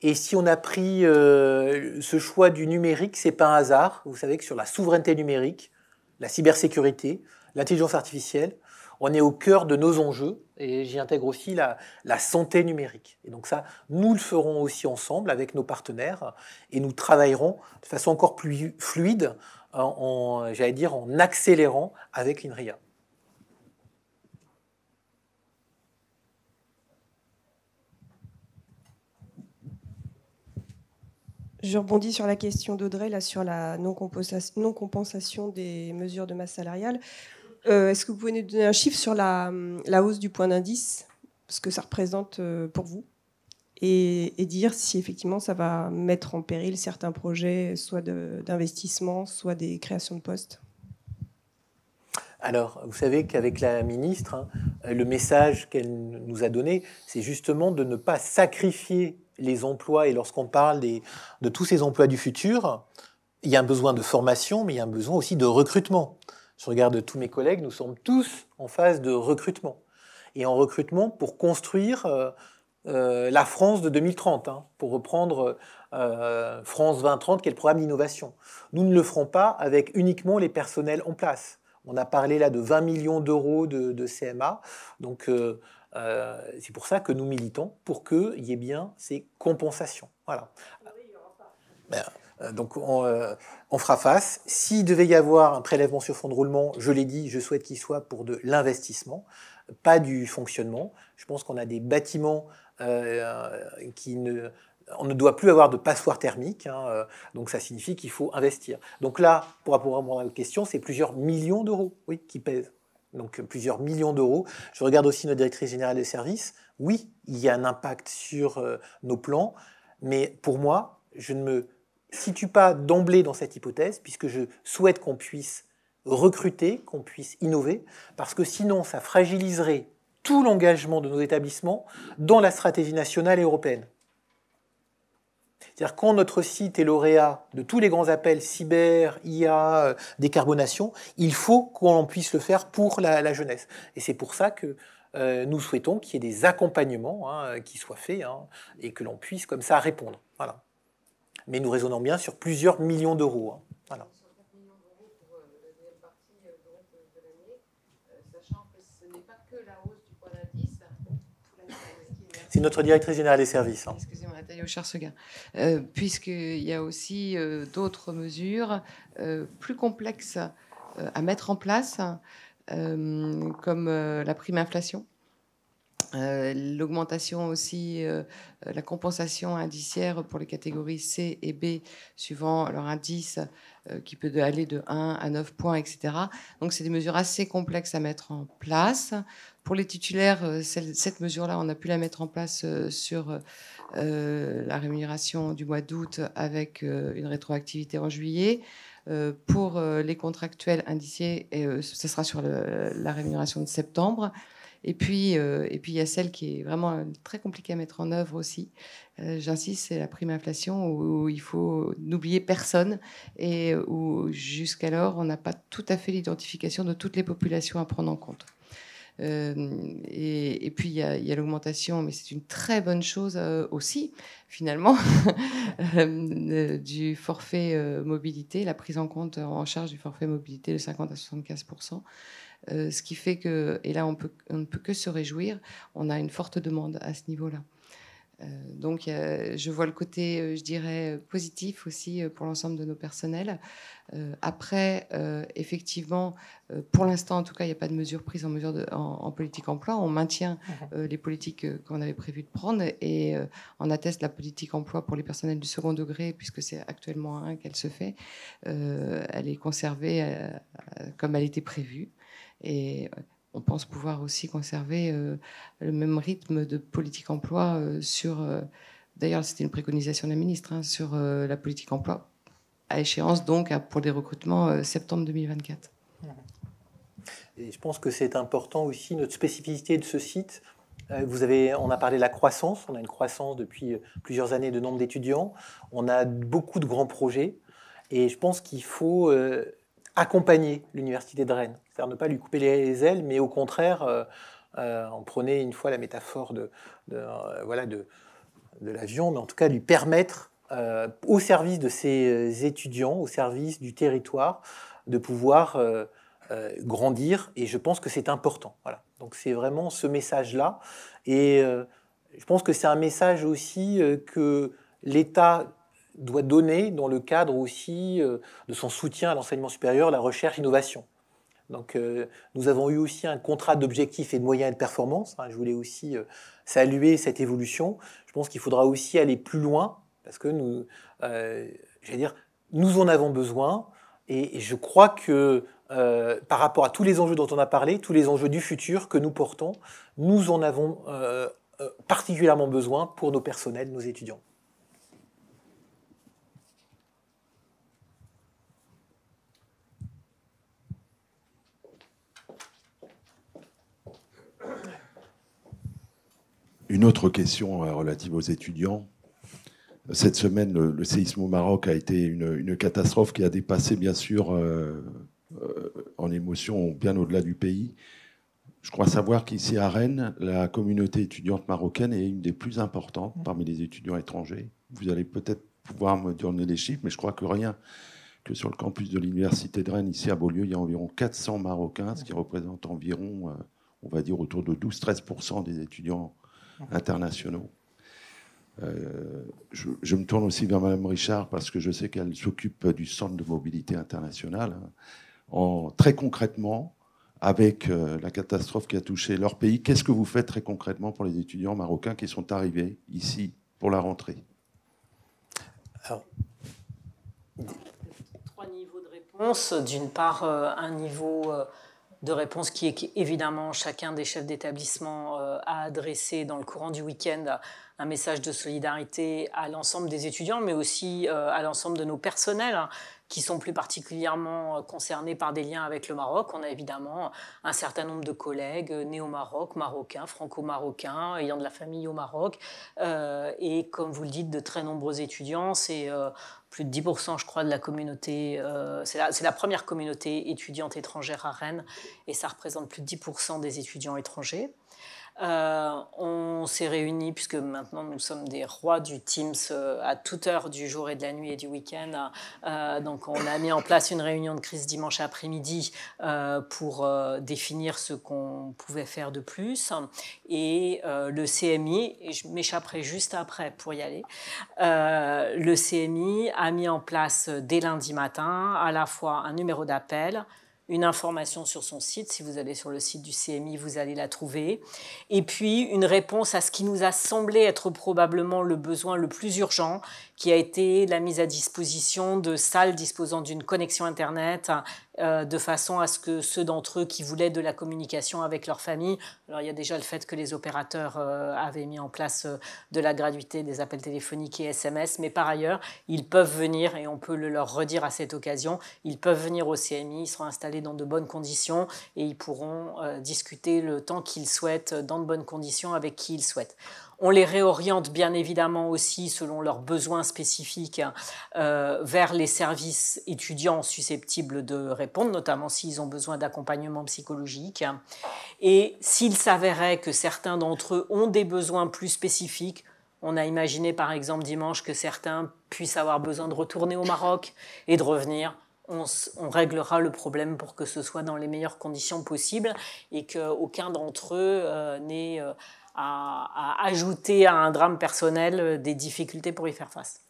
Et si on a pris euh, ce choix du numérique, c'est pas un hasard. Vous savez que sur la souveraineté numérique, la cybersécurité, l'intelligence artificielle, on est au cœur de nos enjeux et j'y intègre aussi la, santé numérique. Et donc ça, nous le ferons aussi ensemble avec nos partenaires et nous travaillerons de façon encore plus fluide, euh, en, j'allais dire en accélérant avec l'INRIA. Je rebondis sur la question d'Audrey, sur la non -compensation des mesures de masse salariale. Euh, est-ce que vous pouvez nous donner un chiffre sur la, hausse du point d'indice, ce que ça représente euh, pour vous, et, dire si effectivement ça va mettre en péril certains projets, soit d'investissement, soit des créations de postes alors, vous savez qu'avec la ministre, hein, le message qu'elle nous a donné, c'est justement de ne pas sacrifier les emplois. Et lorsqu'on parle de tous ces emplois du futur, il y a un besoin de formation, mais il y a un besoin aussi de recrutement je regarde tous mes collègues, nous sommes tous en phase de recrutement. Et en recrutement pour construire euh, euh, la France de 2030, hein, pour reprendre euh, France 2030, qui est le programme d'innovation. Nous ne le ferons pas avec uniquement les personnels en place. On a parlé là de 20 millions d'euros de, CMA. Donc c'est pour ça que nous militons, pour qu'il y ait bien ces compensations. Voilà. Ah ben, euh, donc euh, on, fera face. S'il devait y avoir un prélèvement sur fonds de roulement, je l'ai dit, je souhaite qu'il soit pour de l'investissement, pas du fonctionnement. Je pense qu'on a des bâtiments euh, qui ne on ne doit plus avoir de passoire thermique, hein, donc ça signifie qu'il faut investir. Donc là, pour répondre à votre question, c'est plusieurs millions d'euros oui, qui pèsent. Donc plusieurs millions d'euros. Je regarde aussi notre directrice générale des services. Oui, il y a un impact sur nos plans, mais pour moi, je ne me situe pas d'emblée dans cette hypothèse, puisque je souhaite qu'on puisse recruter, qu'on puisse innover, parce que sinon ça fragiliserait tout l'engagement de nos établissements dans la stratégie nationale et européenne. C'est-à-dire quand notre site est lauréat de tous les grands appels cyber, IA, euh, décarbonation, il faut qu'on puisse le faire pour la, jeunesse. Et c'est pour ça que euh, nous souhaitons qu'il y ait des accompagnements hein, qui soient faits hein, et que l'on puisse comme ça répondre. Voilà mais nous raisonnons bien sur plusieurs millions d'euros. Hein. Voilà. C'est notre directrice générale des services. Hein. Excusez-moi, Nathalie Auchard-Seguin. Euh, Puisqu'il y a aussi euh, d'autres mesures euh, plus complexes euh, à mettre en place, comme la prime inflation. Euh, l'augmentation aussi, euh, la compensation indiciaire pour les catégories C et B suivant leur indice euh, qui peut aller de 1 à 9 points, etc. Donc c'est des mesures assez complexes à mettre en place. Pour les titulaires, cette mesure-là, on a pu la mettre en place sur la rémunération du mois d'août avec une rétroactivité en juillet. pour les contractuels indiciés, ce sera sur la rémunération de septembre. Et puis, euh, et puis il y a celle qui est vraiment euh, très compliquée à mettre en œuvre aussi. Euh, j'insiste, c'est la prime inflation où, il faut n'oublier personne et où jusqu'alors on n'a pas tout à fait l'identification de toutes les populations à prendre en compte. et, puis il y a, l'augmentation, mais c'est une très bonne chose aussi, finalement, du forfait mobilité, la prise en compte en charge du forfait mobilité de 50 à 75 euh, ce qui fait que, et là on, ne peut que se réjouir, on a une forte demande à ce niveau-là. Euh, donc, je vois le côté, euh, je dirais, positif aussi pour l'ensemble de nos personnels. après, effectivement, pour l'instant, en tout cas, il n'y a pas de mesure prises en, mesure en, politique emploi. On maintient mhm. les politiques qu'on avait prévu de prendre et on atteste la politique emploi pour les personnels du second degré, puisque c'est actuellement un qu'elle se fait. elle est conservée comme elle était prévue. Et on pense pouvoir aussi conserver euh, le même rythme de politique emploi euh, sur. Euh, d'ailleurs, c'était une préconisation de la ministre hein, sur la politique emploi à échéance donc pour les recrutements septembre 2024. Et je pense que c'est important aussi notre spécificité de ce site. Vous avez, on a parlé de la croissance, on a une croissance depuis plusieurs années de nombre d'étudiants, on a beaucoup de grands projets et je pense qu'il faut accompagner l'université de Rennes, c'est-à-dire ne pas lui couper les ailes, mais au contraire, euh, euh, en on prenait une fois la métaphore de, euh, voilà, de, de l'avion, mais en tout cas lui permettre, au service de ses étudiants, au service du territoire, de pouvoir grandir, et je pense que c'est important. Voilà. Donc c'est vraiment ce message-là, et je pense que c'est un message aussi que l'État doit donner dans le cadre aussi euh, de son soutien à l'enseignement supérieur, la recherche, l'innovation. Donc, euh, nous avons eu aussi un contrat d'objectifs et de moyens et de performance. Hein. je voulais aussi euh, saluer cette évolution. Je pense qu'il faudra aussi aller plus loin parce que nous, dire, nous en avons besoin. et je crois que par rapport à tous les enjeux dont on a parlé, tous les enjeux du futur que nous portons, nous en avons particulièrement besoin pour nos personnels, nos étudiants. Une autre question euh, relative aux étudiants. Cette semaine, le, séisme au Maroc a été une, catastrophe qui a dépassé, bien sûr, euh, euh, en émotion, bien au-delà du pays. Je crois savoir qu'ici à Rennes, la communauté étudiante marocaine est une des plus importantes parmi les étudiants étrangers. Vous allez peut-être pouvoir me donner les chiffres, mais je crois que rien que sur le campus de l'université de Rennes, ici à Beaulieu, il y a environ 400 Marocains, ce qui représente environ, on va dire, autour de 12-13% des étudiants internationaux. Euh, je, me tourne aussi vers Mme Richard parce que je sais qu'elle s'occupe du centre de mobilité internationale. Hein, en, très concrètement, avec euh, la catastrophe qui a touché leur pays, qu'est-ce que vous faites très concrètement pour les étudiants marocains qui sont arrivés ici pour la rentrée Alors, Trois niveaux de réponse. D'une part, euh, un niveau de réponse qui est évidemment chacun des chefs d'établissement euh, a adressé dans le courant du week-end un message de solidarité à l'ensemble des étudiants, mais aussi euh, à l'ensemble de nos personnels hein, qui sont plus particulièrement euh, concernés par des liens avec le Maroc. On a évidemment un certain nombre de collègues nés au Maroc, marocains, franco-marocains, ayant de la famille au Maroc, et comme vous le dites, de très nombreux étudiants. C'est plus de 10%, je crois, de la communauté. Euh, c'est la, la, première communauté étudiante étrangère à Rennes et ça représente plus de 10% des étudiants étrangers. Euh, on s'est réunis, puisque maintenant nous sommes des rois du Teams euh, à toute heure du jour et de la nuit et du week-end. Euh, donc on a mis en place une réunion de crise dimanche après-midi pour définir ce qu'on pouvait faire de plus. Et le CMI, et je m'échapperai juste après pour y aller, le CMI a mis en place dès lundi matin à la fois un numéro d'appel, une information sur son site. Si vous allez sur le site du CMI, vous allez la trouver. Et puis une réponse à ce qui nous a semblé être probablement le besoin le plus urgent, qui a été la mise à disposition de salles disposant d'une connexion Internet euh, de façon à ce que ceux d'entre eux qui voulaient de la communication avec leur famille, alors il y a déjà le fait que les opérateurs euh, avaient mis en place euh, de la gratuité des appels téléphoniques et SMS, mais par ailleurs, ils peuvent venir, et on peut le leur redire à cette occasion, ils peuvent venir au CMI, ils seront installés dans de bonnes conditions et ils pourront discuter le temps qu'ils souhaitent, dans de bonnes conditions, avec qui ils souhaitent. On les réoriente bien évidemment aussi selon leurs besoins spécifiques euh, vers les services étudiants susceptibles de répondre, notamment s'ils ont besoin d'accompagnement psychologique. Et s'il s'avérait que certains d'entre eux ont des besoins plus spécifiques, on a imaginé par exemple dimanche que certains puissent avoir besoin de retourner au Maroc et de revenir. On, réglera le problème pour que ce soit dans les meilleures conditions possibles et qu'aucun d'entre eux euh, n'ait euh, à, ajouter à un drame personnel euh, des difficultés pour y faire face.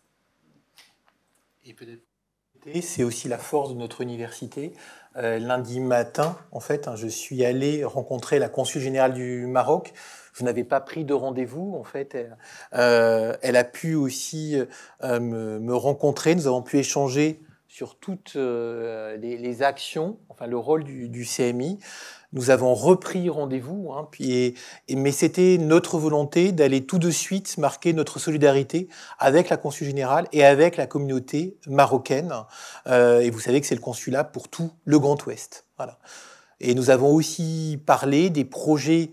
c'est aussi la force de notre université. Euh, lundi matin, en fait, hein, je suis allé rencontrer la consul générale du Maroc. Je n'avais pas pris de rendez-vous, en fait. Elle, euh, a pu aussi me, rencontrer. Nous avons pu échanger sur toutes les, actions, enfin le rôle du CMI. Nous avons repris rendez-vous, hein, mais c'était notre volonté d'aller tout de suite marquer notre solidarité avec la Consul générale et avec la communauté marocaine. Euh, et vous savez que c'est le consulat pour tout le Grand Ouest. Voilà. Et nous avons aussi parlé des projets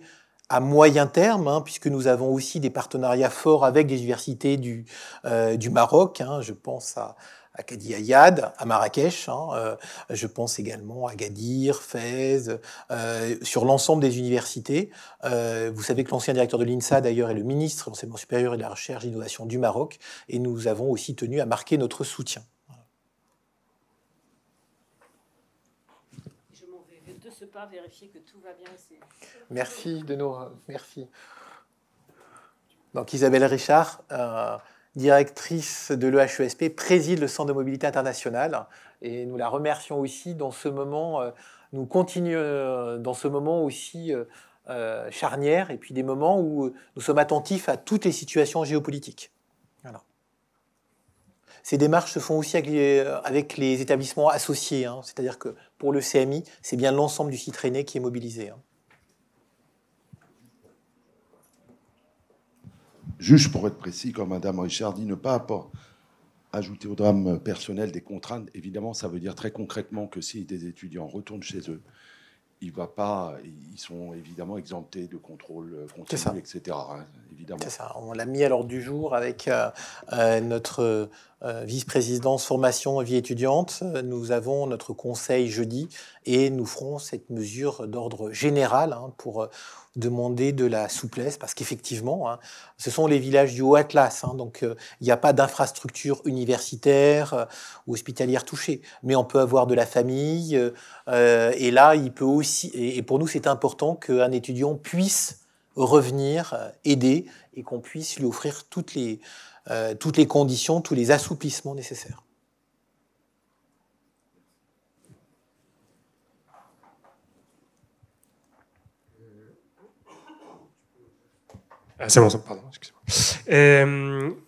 à moyen terme, hein, puisque nous avons aussi des partenariats forts avec des universités du, euh, du Maroc. Hein. je pense à à Kadi à Marrakech. Hein, euh, je pense également à Gadir, Fès, euh, sur l'ensemble des universités. Euh, vous savez que l'ancien directeur de l'INSA, d'ailleurs, est le ministre de l'enseignement supérieur et de la recherche et d'innovation du Maroc. Et nous avons aussi tenu à marquer notre soutien. Je m'en vais de ce pas vérifier que tout va bien Merci de Merci. Donc Isabelle Richard directrice de l'EHESP, préside le Centre de mobilité internationale. Et nous la remercions aussi dans ce moment, euh, nous continuons euh, dans ce moment aussi euh, charnière et puis des moments où nous sommes attentifs à toutes les situations géopolitiques. Ces démarches se font aussi avec les, établissements associés, hein. c'est-à-dire que pour le CMI, c'est bien l'ensemble du site René qui est mobilisé. Hein. Juste pour être précis, comme Madame dit, ne pas ajouter au drame personnel des contraintes. Évidemment, ça veut dire très concrètement que si des étudiants retournent chez eux, ne vont pas, ils sont évidemment exemptés de contrôle euh, continu, etc. Hein, évidemment. On l'a mis à l'ordre du jour avec euh, euh, notre vice-présidence formation et vie étudiante. Nous avons notre conseil jeudi et nous ferons cette mesure d'ordre général hein, pour demander de la souplesse, parce qu'effectivement, hein, ce sont les villages du Haut Atlas, hein, donc euh, il n'y a pas d'infrastructure universitaire ou euh, hospitalière touchée, mais on peut avoir de la famille, euh, et là, il peut aussi, et, pour nous, c'est important qu'un étudiant puisse revenir, aider, et qu'on puisse lui offrir toutes les, toutes les conditions, tous les assouplissements nécessaires.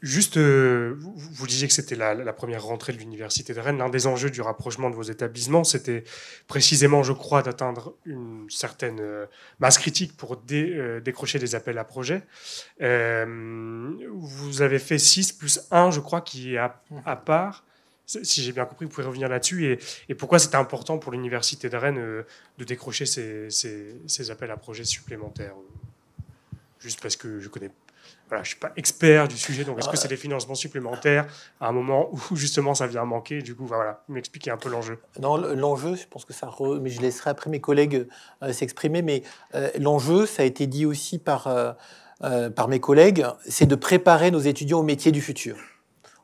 juste, vous, disiez que c'était la, première rentrée de l'Université de Rennes. L'un des enjeux du rapprochement de vos établissements, c'était précisément, je crois, d'atteindre une certaine euh, masse critique pour euh, décrocher des appels à projets. Euh, vous avez fait 6 plus 1, je crois, qui est à, part si j'ai bien compris, vous pouvez revenir là-dessus et, pourquoi c'était important pour l'Université de Rennes de décrocher ces, appels à projets supplémentaires juste parce que je connais voilà, je ne suis pas expert du sujet, donc est-ce que ah c'est des financements supplémentaires à un moment où justement ça vient manquer Du coup, voilà, m'expliquer un peu l'enjeu. Non, l'enjeu, je pense que ça. Mais je laisserai après mes collègues euh, s'exprimer, mais euh, l'enjeu, ça a été dit aussi par, euh, par mes collègues, c'est de préparer nos étudiants au métier du futur.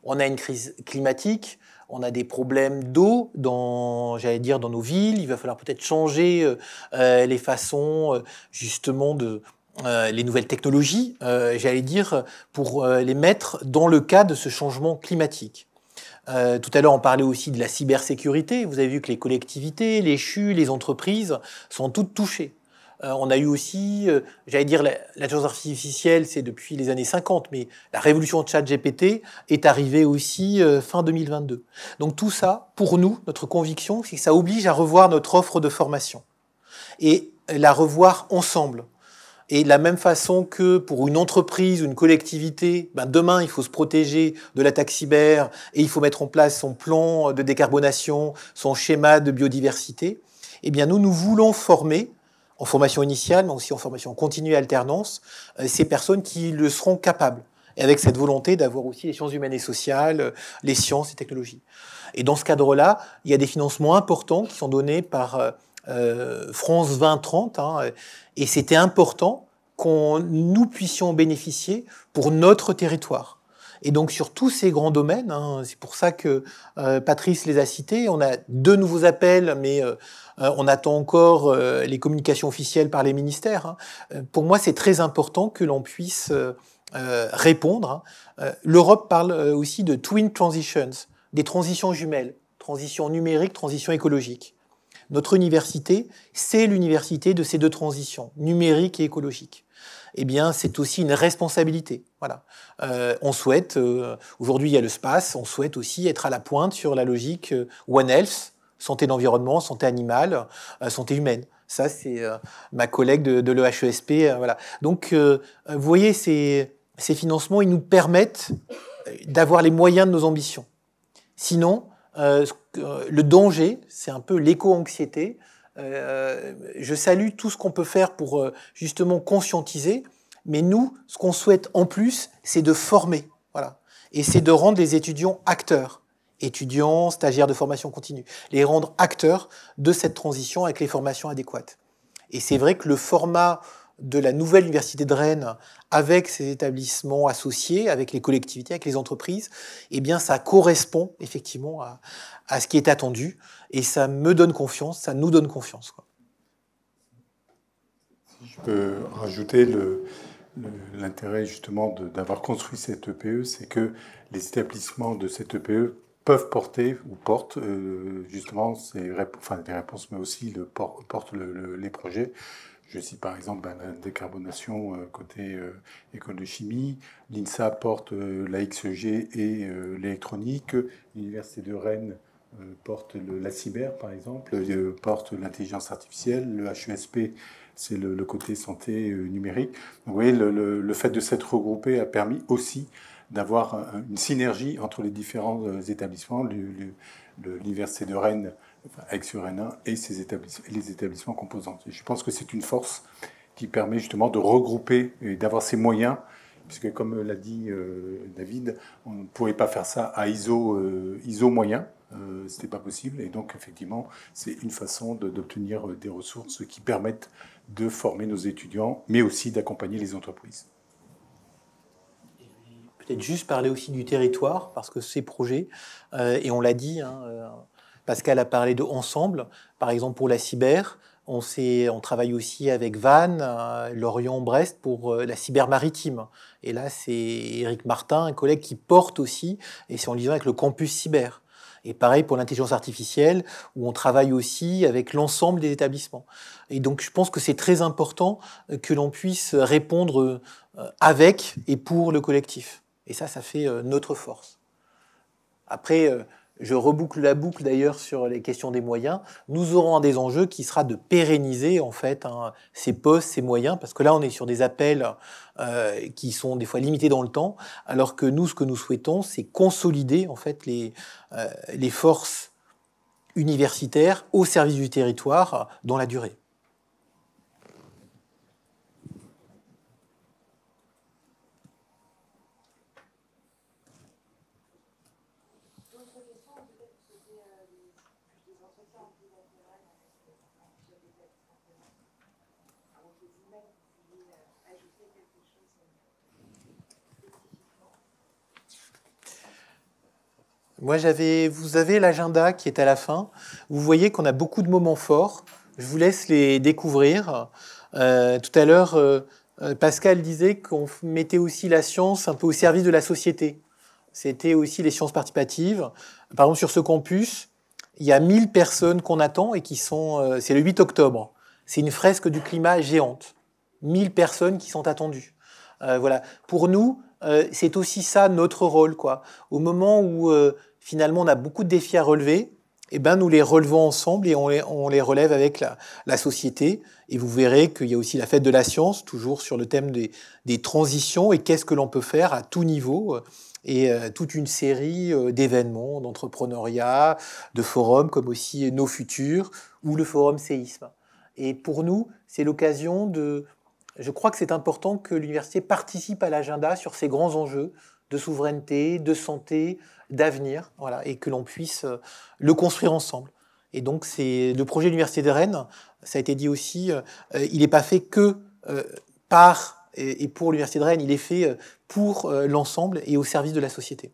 On a une crise climatique, on a des problèmes d'eau dans, j'allais dire, dans nos villes. Il va falloir peut-être changer les façons, justement, de, euh, les nouvelles technologies, euh, j'allais dire, pour euh, les mettre dans le cadre de ce changement climatique. tout à l'heure, on parlait aussi de la cybersécurité. Vous avez vu que les collectivités, les CHU, les entreprises sont toutes touchées. on a eu aussi, j'allais dire, l'intelligence artificielle, c'est depuis les années 50, mais la révolution de GPT est arrivée aussi fin 2022. Donc tout ça, pour nous, notre conviction, c'est que ça oblige à revoir notre offre de formation et la revoir ensemble. Et de la même façon que pour une entreprise ou une collectivité, ben demain, il faut se protéger de l'attaque cyber et il faut mettre en place son plan de décarbonation, son schéma de biodiversité. Eh bien, nous, nous voulons former en formation initiale, mais aussi en formation continue et alternance, euh, ces personnes qui le seront capables. Et avec cette volonté d'avoir aussi les sciences humaines et sociales, euh, les sciences et technologies. Et dans ce cadre-là, il y a des financements importants qui sont donnés par euh, euh, France 2030, hein, et c'était important qu'on nous puissions bénéficier pour notre territoire. Et donc sur tous ces grands domaines, hein, c'est pour ça que euh, Patrice les a cités, on a deux nouveaux appels, mais euh, on attend encore les communications officielles par les ministères. Hein. Pour moi, c'est très important que l'on puisse répondre. L'Europe parle aussi de twin transitions, des transitions jumelles, transition numérique, transition écologique. Notre université, c'est l'université de ces deux transitions, numérique et écologique. Eh bien, c'est aussi une responsabilité. Voilà. Euh, on souhaite, euh, aujourd'hui il y a le SPACE, on souhaite aussi être à la pointe sur la logique euh, One Health, santé d'environnement, santé animale, santé humaine. Ça, c'est ma collègue de, l'EHESP. voilà. Donc, vous voyez, ces financements, ils nous permettent d'avoir les moyens de nos ambitions. Sinon, euh, euh, le danger, c'est un peu l'éco-anxiété. Euh, je salue tout ce qu'on peut faire pour justement conscientiser, mais nous, ce qu'on souhaite en plus, c'est de former. Voilà. Et c'est de rendre les étudiants acteurs étudiants, stagiaires de formation continue, les rendre acteurs de cette transition avec les formations adéquates. Et c'est vrai que le format de la nouvelle université de Rennes avec ses établissements associés, avec les collectivités, avec les entreprises, eh bien ça correspond effectivement à, ce qui est attendu et ça me donne confiance, ça nous donne confiance. Si je peux rajouter l'intérêt justement d'avoir construit cette EPE, e, c'est que les établissements de cette EPE e peuvent porter ou portent euh, justement ces réponses, enfin, les réponses, mais aussi le, portent les projets je cite par exemple ben, la décarbonation euh, côté euh, école de chimie. L'INSA porte euh, la XG et l'électronique. L'Université de Rennes porte la cyber, par exemple, porte l'intelligence artificielle. Le HESP, c'est le, côté santé numérique. vous voyez, le fait de s'être regroupé a permis aussi d'avoir une synergie entre les différents établissements. L'Université de Rennes avec Surena et, ses établissements, et les établissements composants. je pense que c'est une force qui permet justement de regrouper et d'avoir ces moyens, puisque comme l'a dit euh, David, on ne pouvait pas faire ça à ISO, euh, ISO moyen. ce euh, c'était pas possible et donc effectivement c'est une façon d'obtenir des ressources qui permettent de former nos étudiants mais aussi d'accompagner les entreprises. Peut-être juste parler aussi du territoire parce que ces projets et on l'a dit hein, Pascal a parlé de ensemble, par exemple pour la cyber. On, travaille aussi avec Vannes, euh, Lorient, Brest pour euh, la cyber maritime. Et là, c'est Eric Martin, un collègue qui porte aussi, et c'est en liaison avec le campus cyber. Et pareil pour l'intelligence artificielle, où on travaille aussi avec l'ensemble des établissements. Et donc, je pense que c'est très important que l'on puisse répondre euh, avec et pour le collectif. Et ça, ça fait notre force. Après, je reboucle la boucle d'ailleurs sur les questions des moyens, nous aurons un des enjeux qui sera de pérenniser en fait hein, ces postes, ces moyens, parce que là on est sur des appels euh, qui sont des fois limités dans le temps, alors que nous ce que nous souhaitons c'est consolider en fait les euh, forces universitaires au service du territoire dans la durée. Moi, j'avais, vous avez l'agenda qui est à la fin. Vous voyez qu'on a beaucoup de moments forts. Je vous laisse les découvrir. Euh, tout à l'heure, euh, euh, Pascal disait qu'on mettait aussi la science un peu au service de la société. C'était aussi les sciences participatives. Par exemple, sur ce campus, il y a 1000 personnes qu'on attend et qui sont. c'est le 8 octobre. C'est une fresque du climat géante. 1000 personnes qui sont attendues. Euh, voilà. Pour nous, euh, c'est aussi ça notre rôle. Quoi. Au moment où euh, finalement on a beaucoup de défis à relever, eh ben, nous les relevons ensemble et on les, relève avec la, société. Et vous verrez qu'il y a aussi la fête de la science, toujours sur le thème des, transitions et qu'est-ce que l'on peut faire à tout niveau. Et toute une série d'événements, d'entrepreneuriat, de forums, comme aussi Nos Futurs ou le forum Séisme. Et pour nous, c'est l'occasion de... Je crois que c'est important que l'université participe à l'agenda sur ces grands enjeux de souveraineté, de santé, d'avenir, voilà, et que l'on puisse euh, le construire ensemble. Et donc, c'est le projet de l'Université de Rennes, ça a été dit aussi, euh, il n'est pas fait que euh, par et, pour l'Université de Rennes, il est fait pour l'ensemble et au service de la société.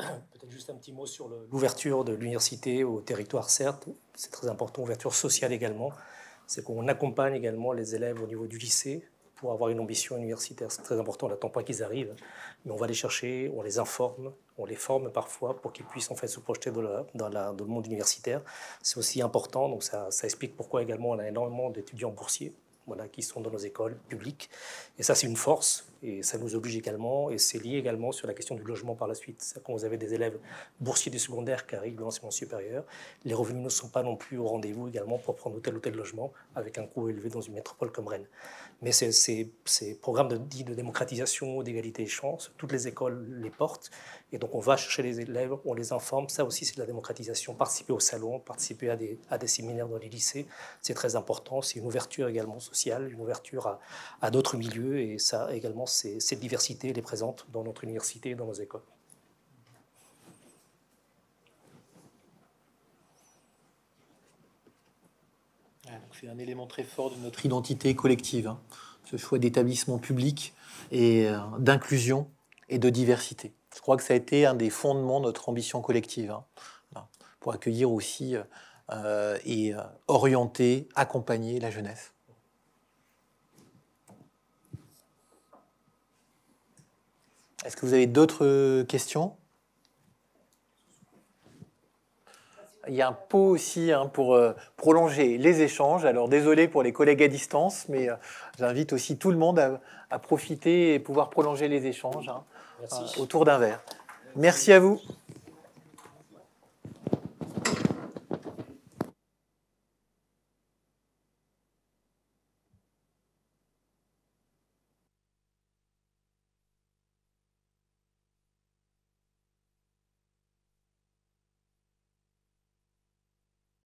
un petit mot sur l'ouverture de l'université au territoire, certes, c'est très important, ouverture sociale également. C'est qu'on accompagne également les élèves au niveau du lycée pour avoir une ambition universitaire. C'est très important, on n'attend pas qu'ils arrivent, mais on va les chercher, on les informe, on les forme parfois pour qu'ils puissent en fait se projeter dans, le monde universitaire. C'est aussi important, donc ça, explique pourquoi également on a énormément d'étudiants boursiers voilà, qui sont dans nos écoles publiques. Et ça, c'est une force et ça nous oblige également, et c'est lié également sur la question du logement par la suite. Quand vous avez des élèves boursiers du secondaire qui arrivent dans l'enseignement supérieur, les revenus ne sont pas non plus au rendez-vous également pour prendre tel ou tel logement avec un coût élevé dans une métropole comme Rennes. Mais ces, ces, programmes de, de démocratisation, d'égalité des chances, toutes les écoles les portent. Et donc on va chercher les élèves, on les informe. Ça aussi, c'est de la démocratisation. Participer au salon, participer à des, à des séminaires dans les lycées, c'est très important. C'est une ouverture également sociale, une ouverture à, à d'autres milieux. Et ça également, cette diversité, elle est présente dans notre université et dans nos écoles. Ah, c'est un élément très fort de notre identité collective, hein. ce choix d'établissement public et euh, d'inclusion et de diversité. Je crois que ça a été un des fondements de notre ambition collective, hein. pour accueillir aussi euh, euh, et orienter, accompagner la jeunesse. Est-ce que vous avez d'autres euh, questions Il y a un pot aussi hein, pour euh, prolonger les échanges. Alors désolé pour les collègues à distance, mais euh, j'invite aussi tout le monde à, profiter et pouvoir prolonger les échanges hein, autour d'un verre. Merci à vous.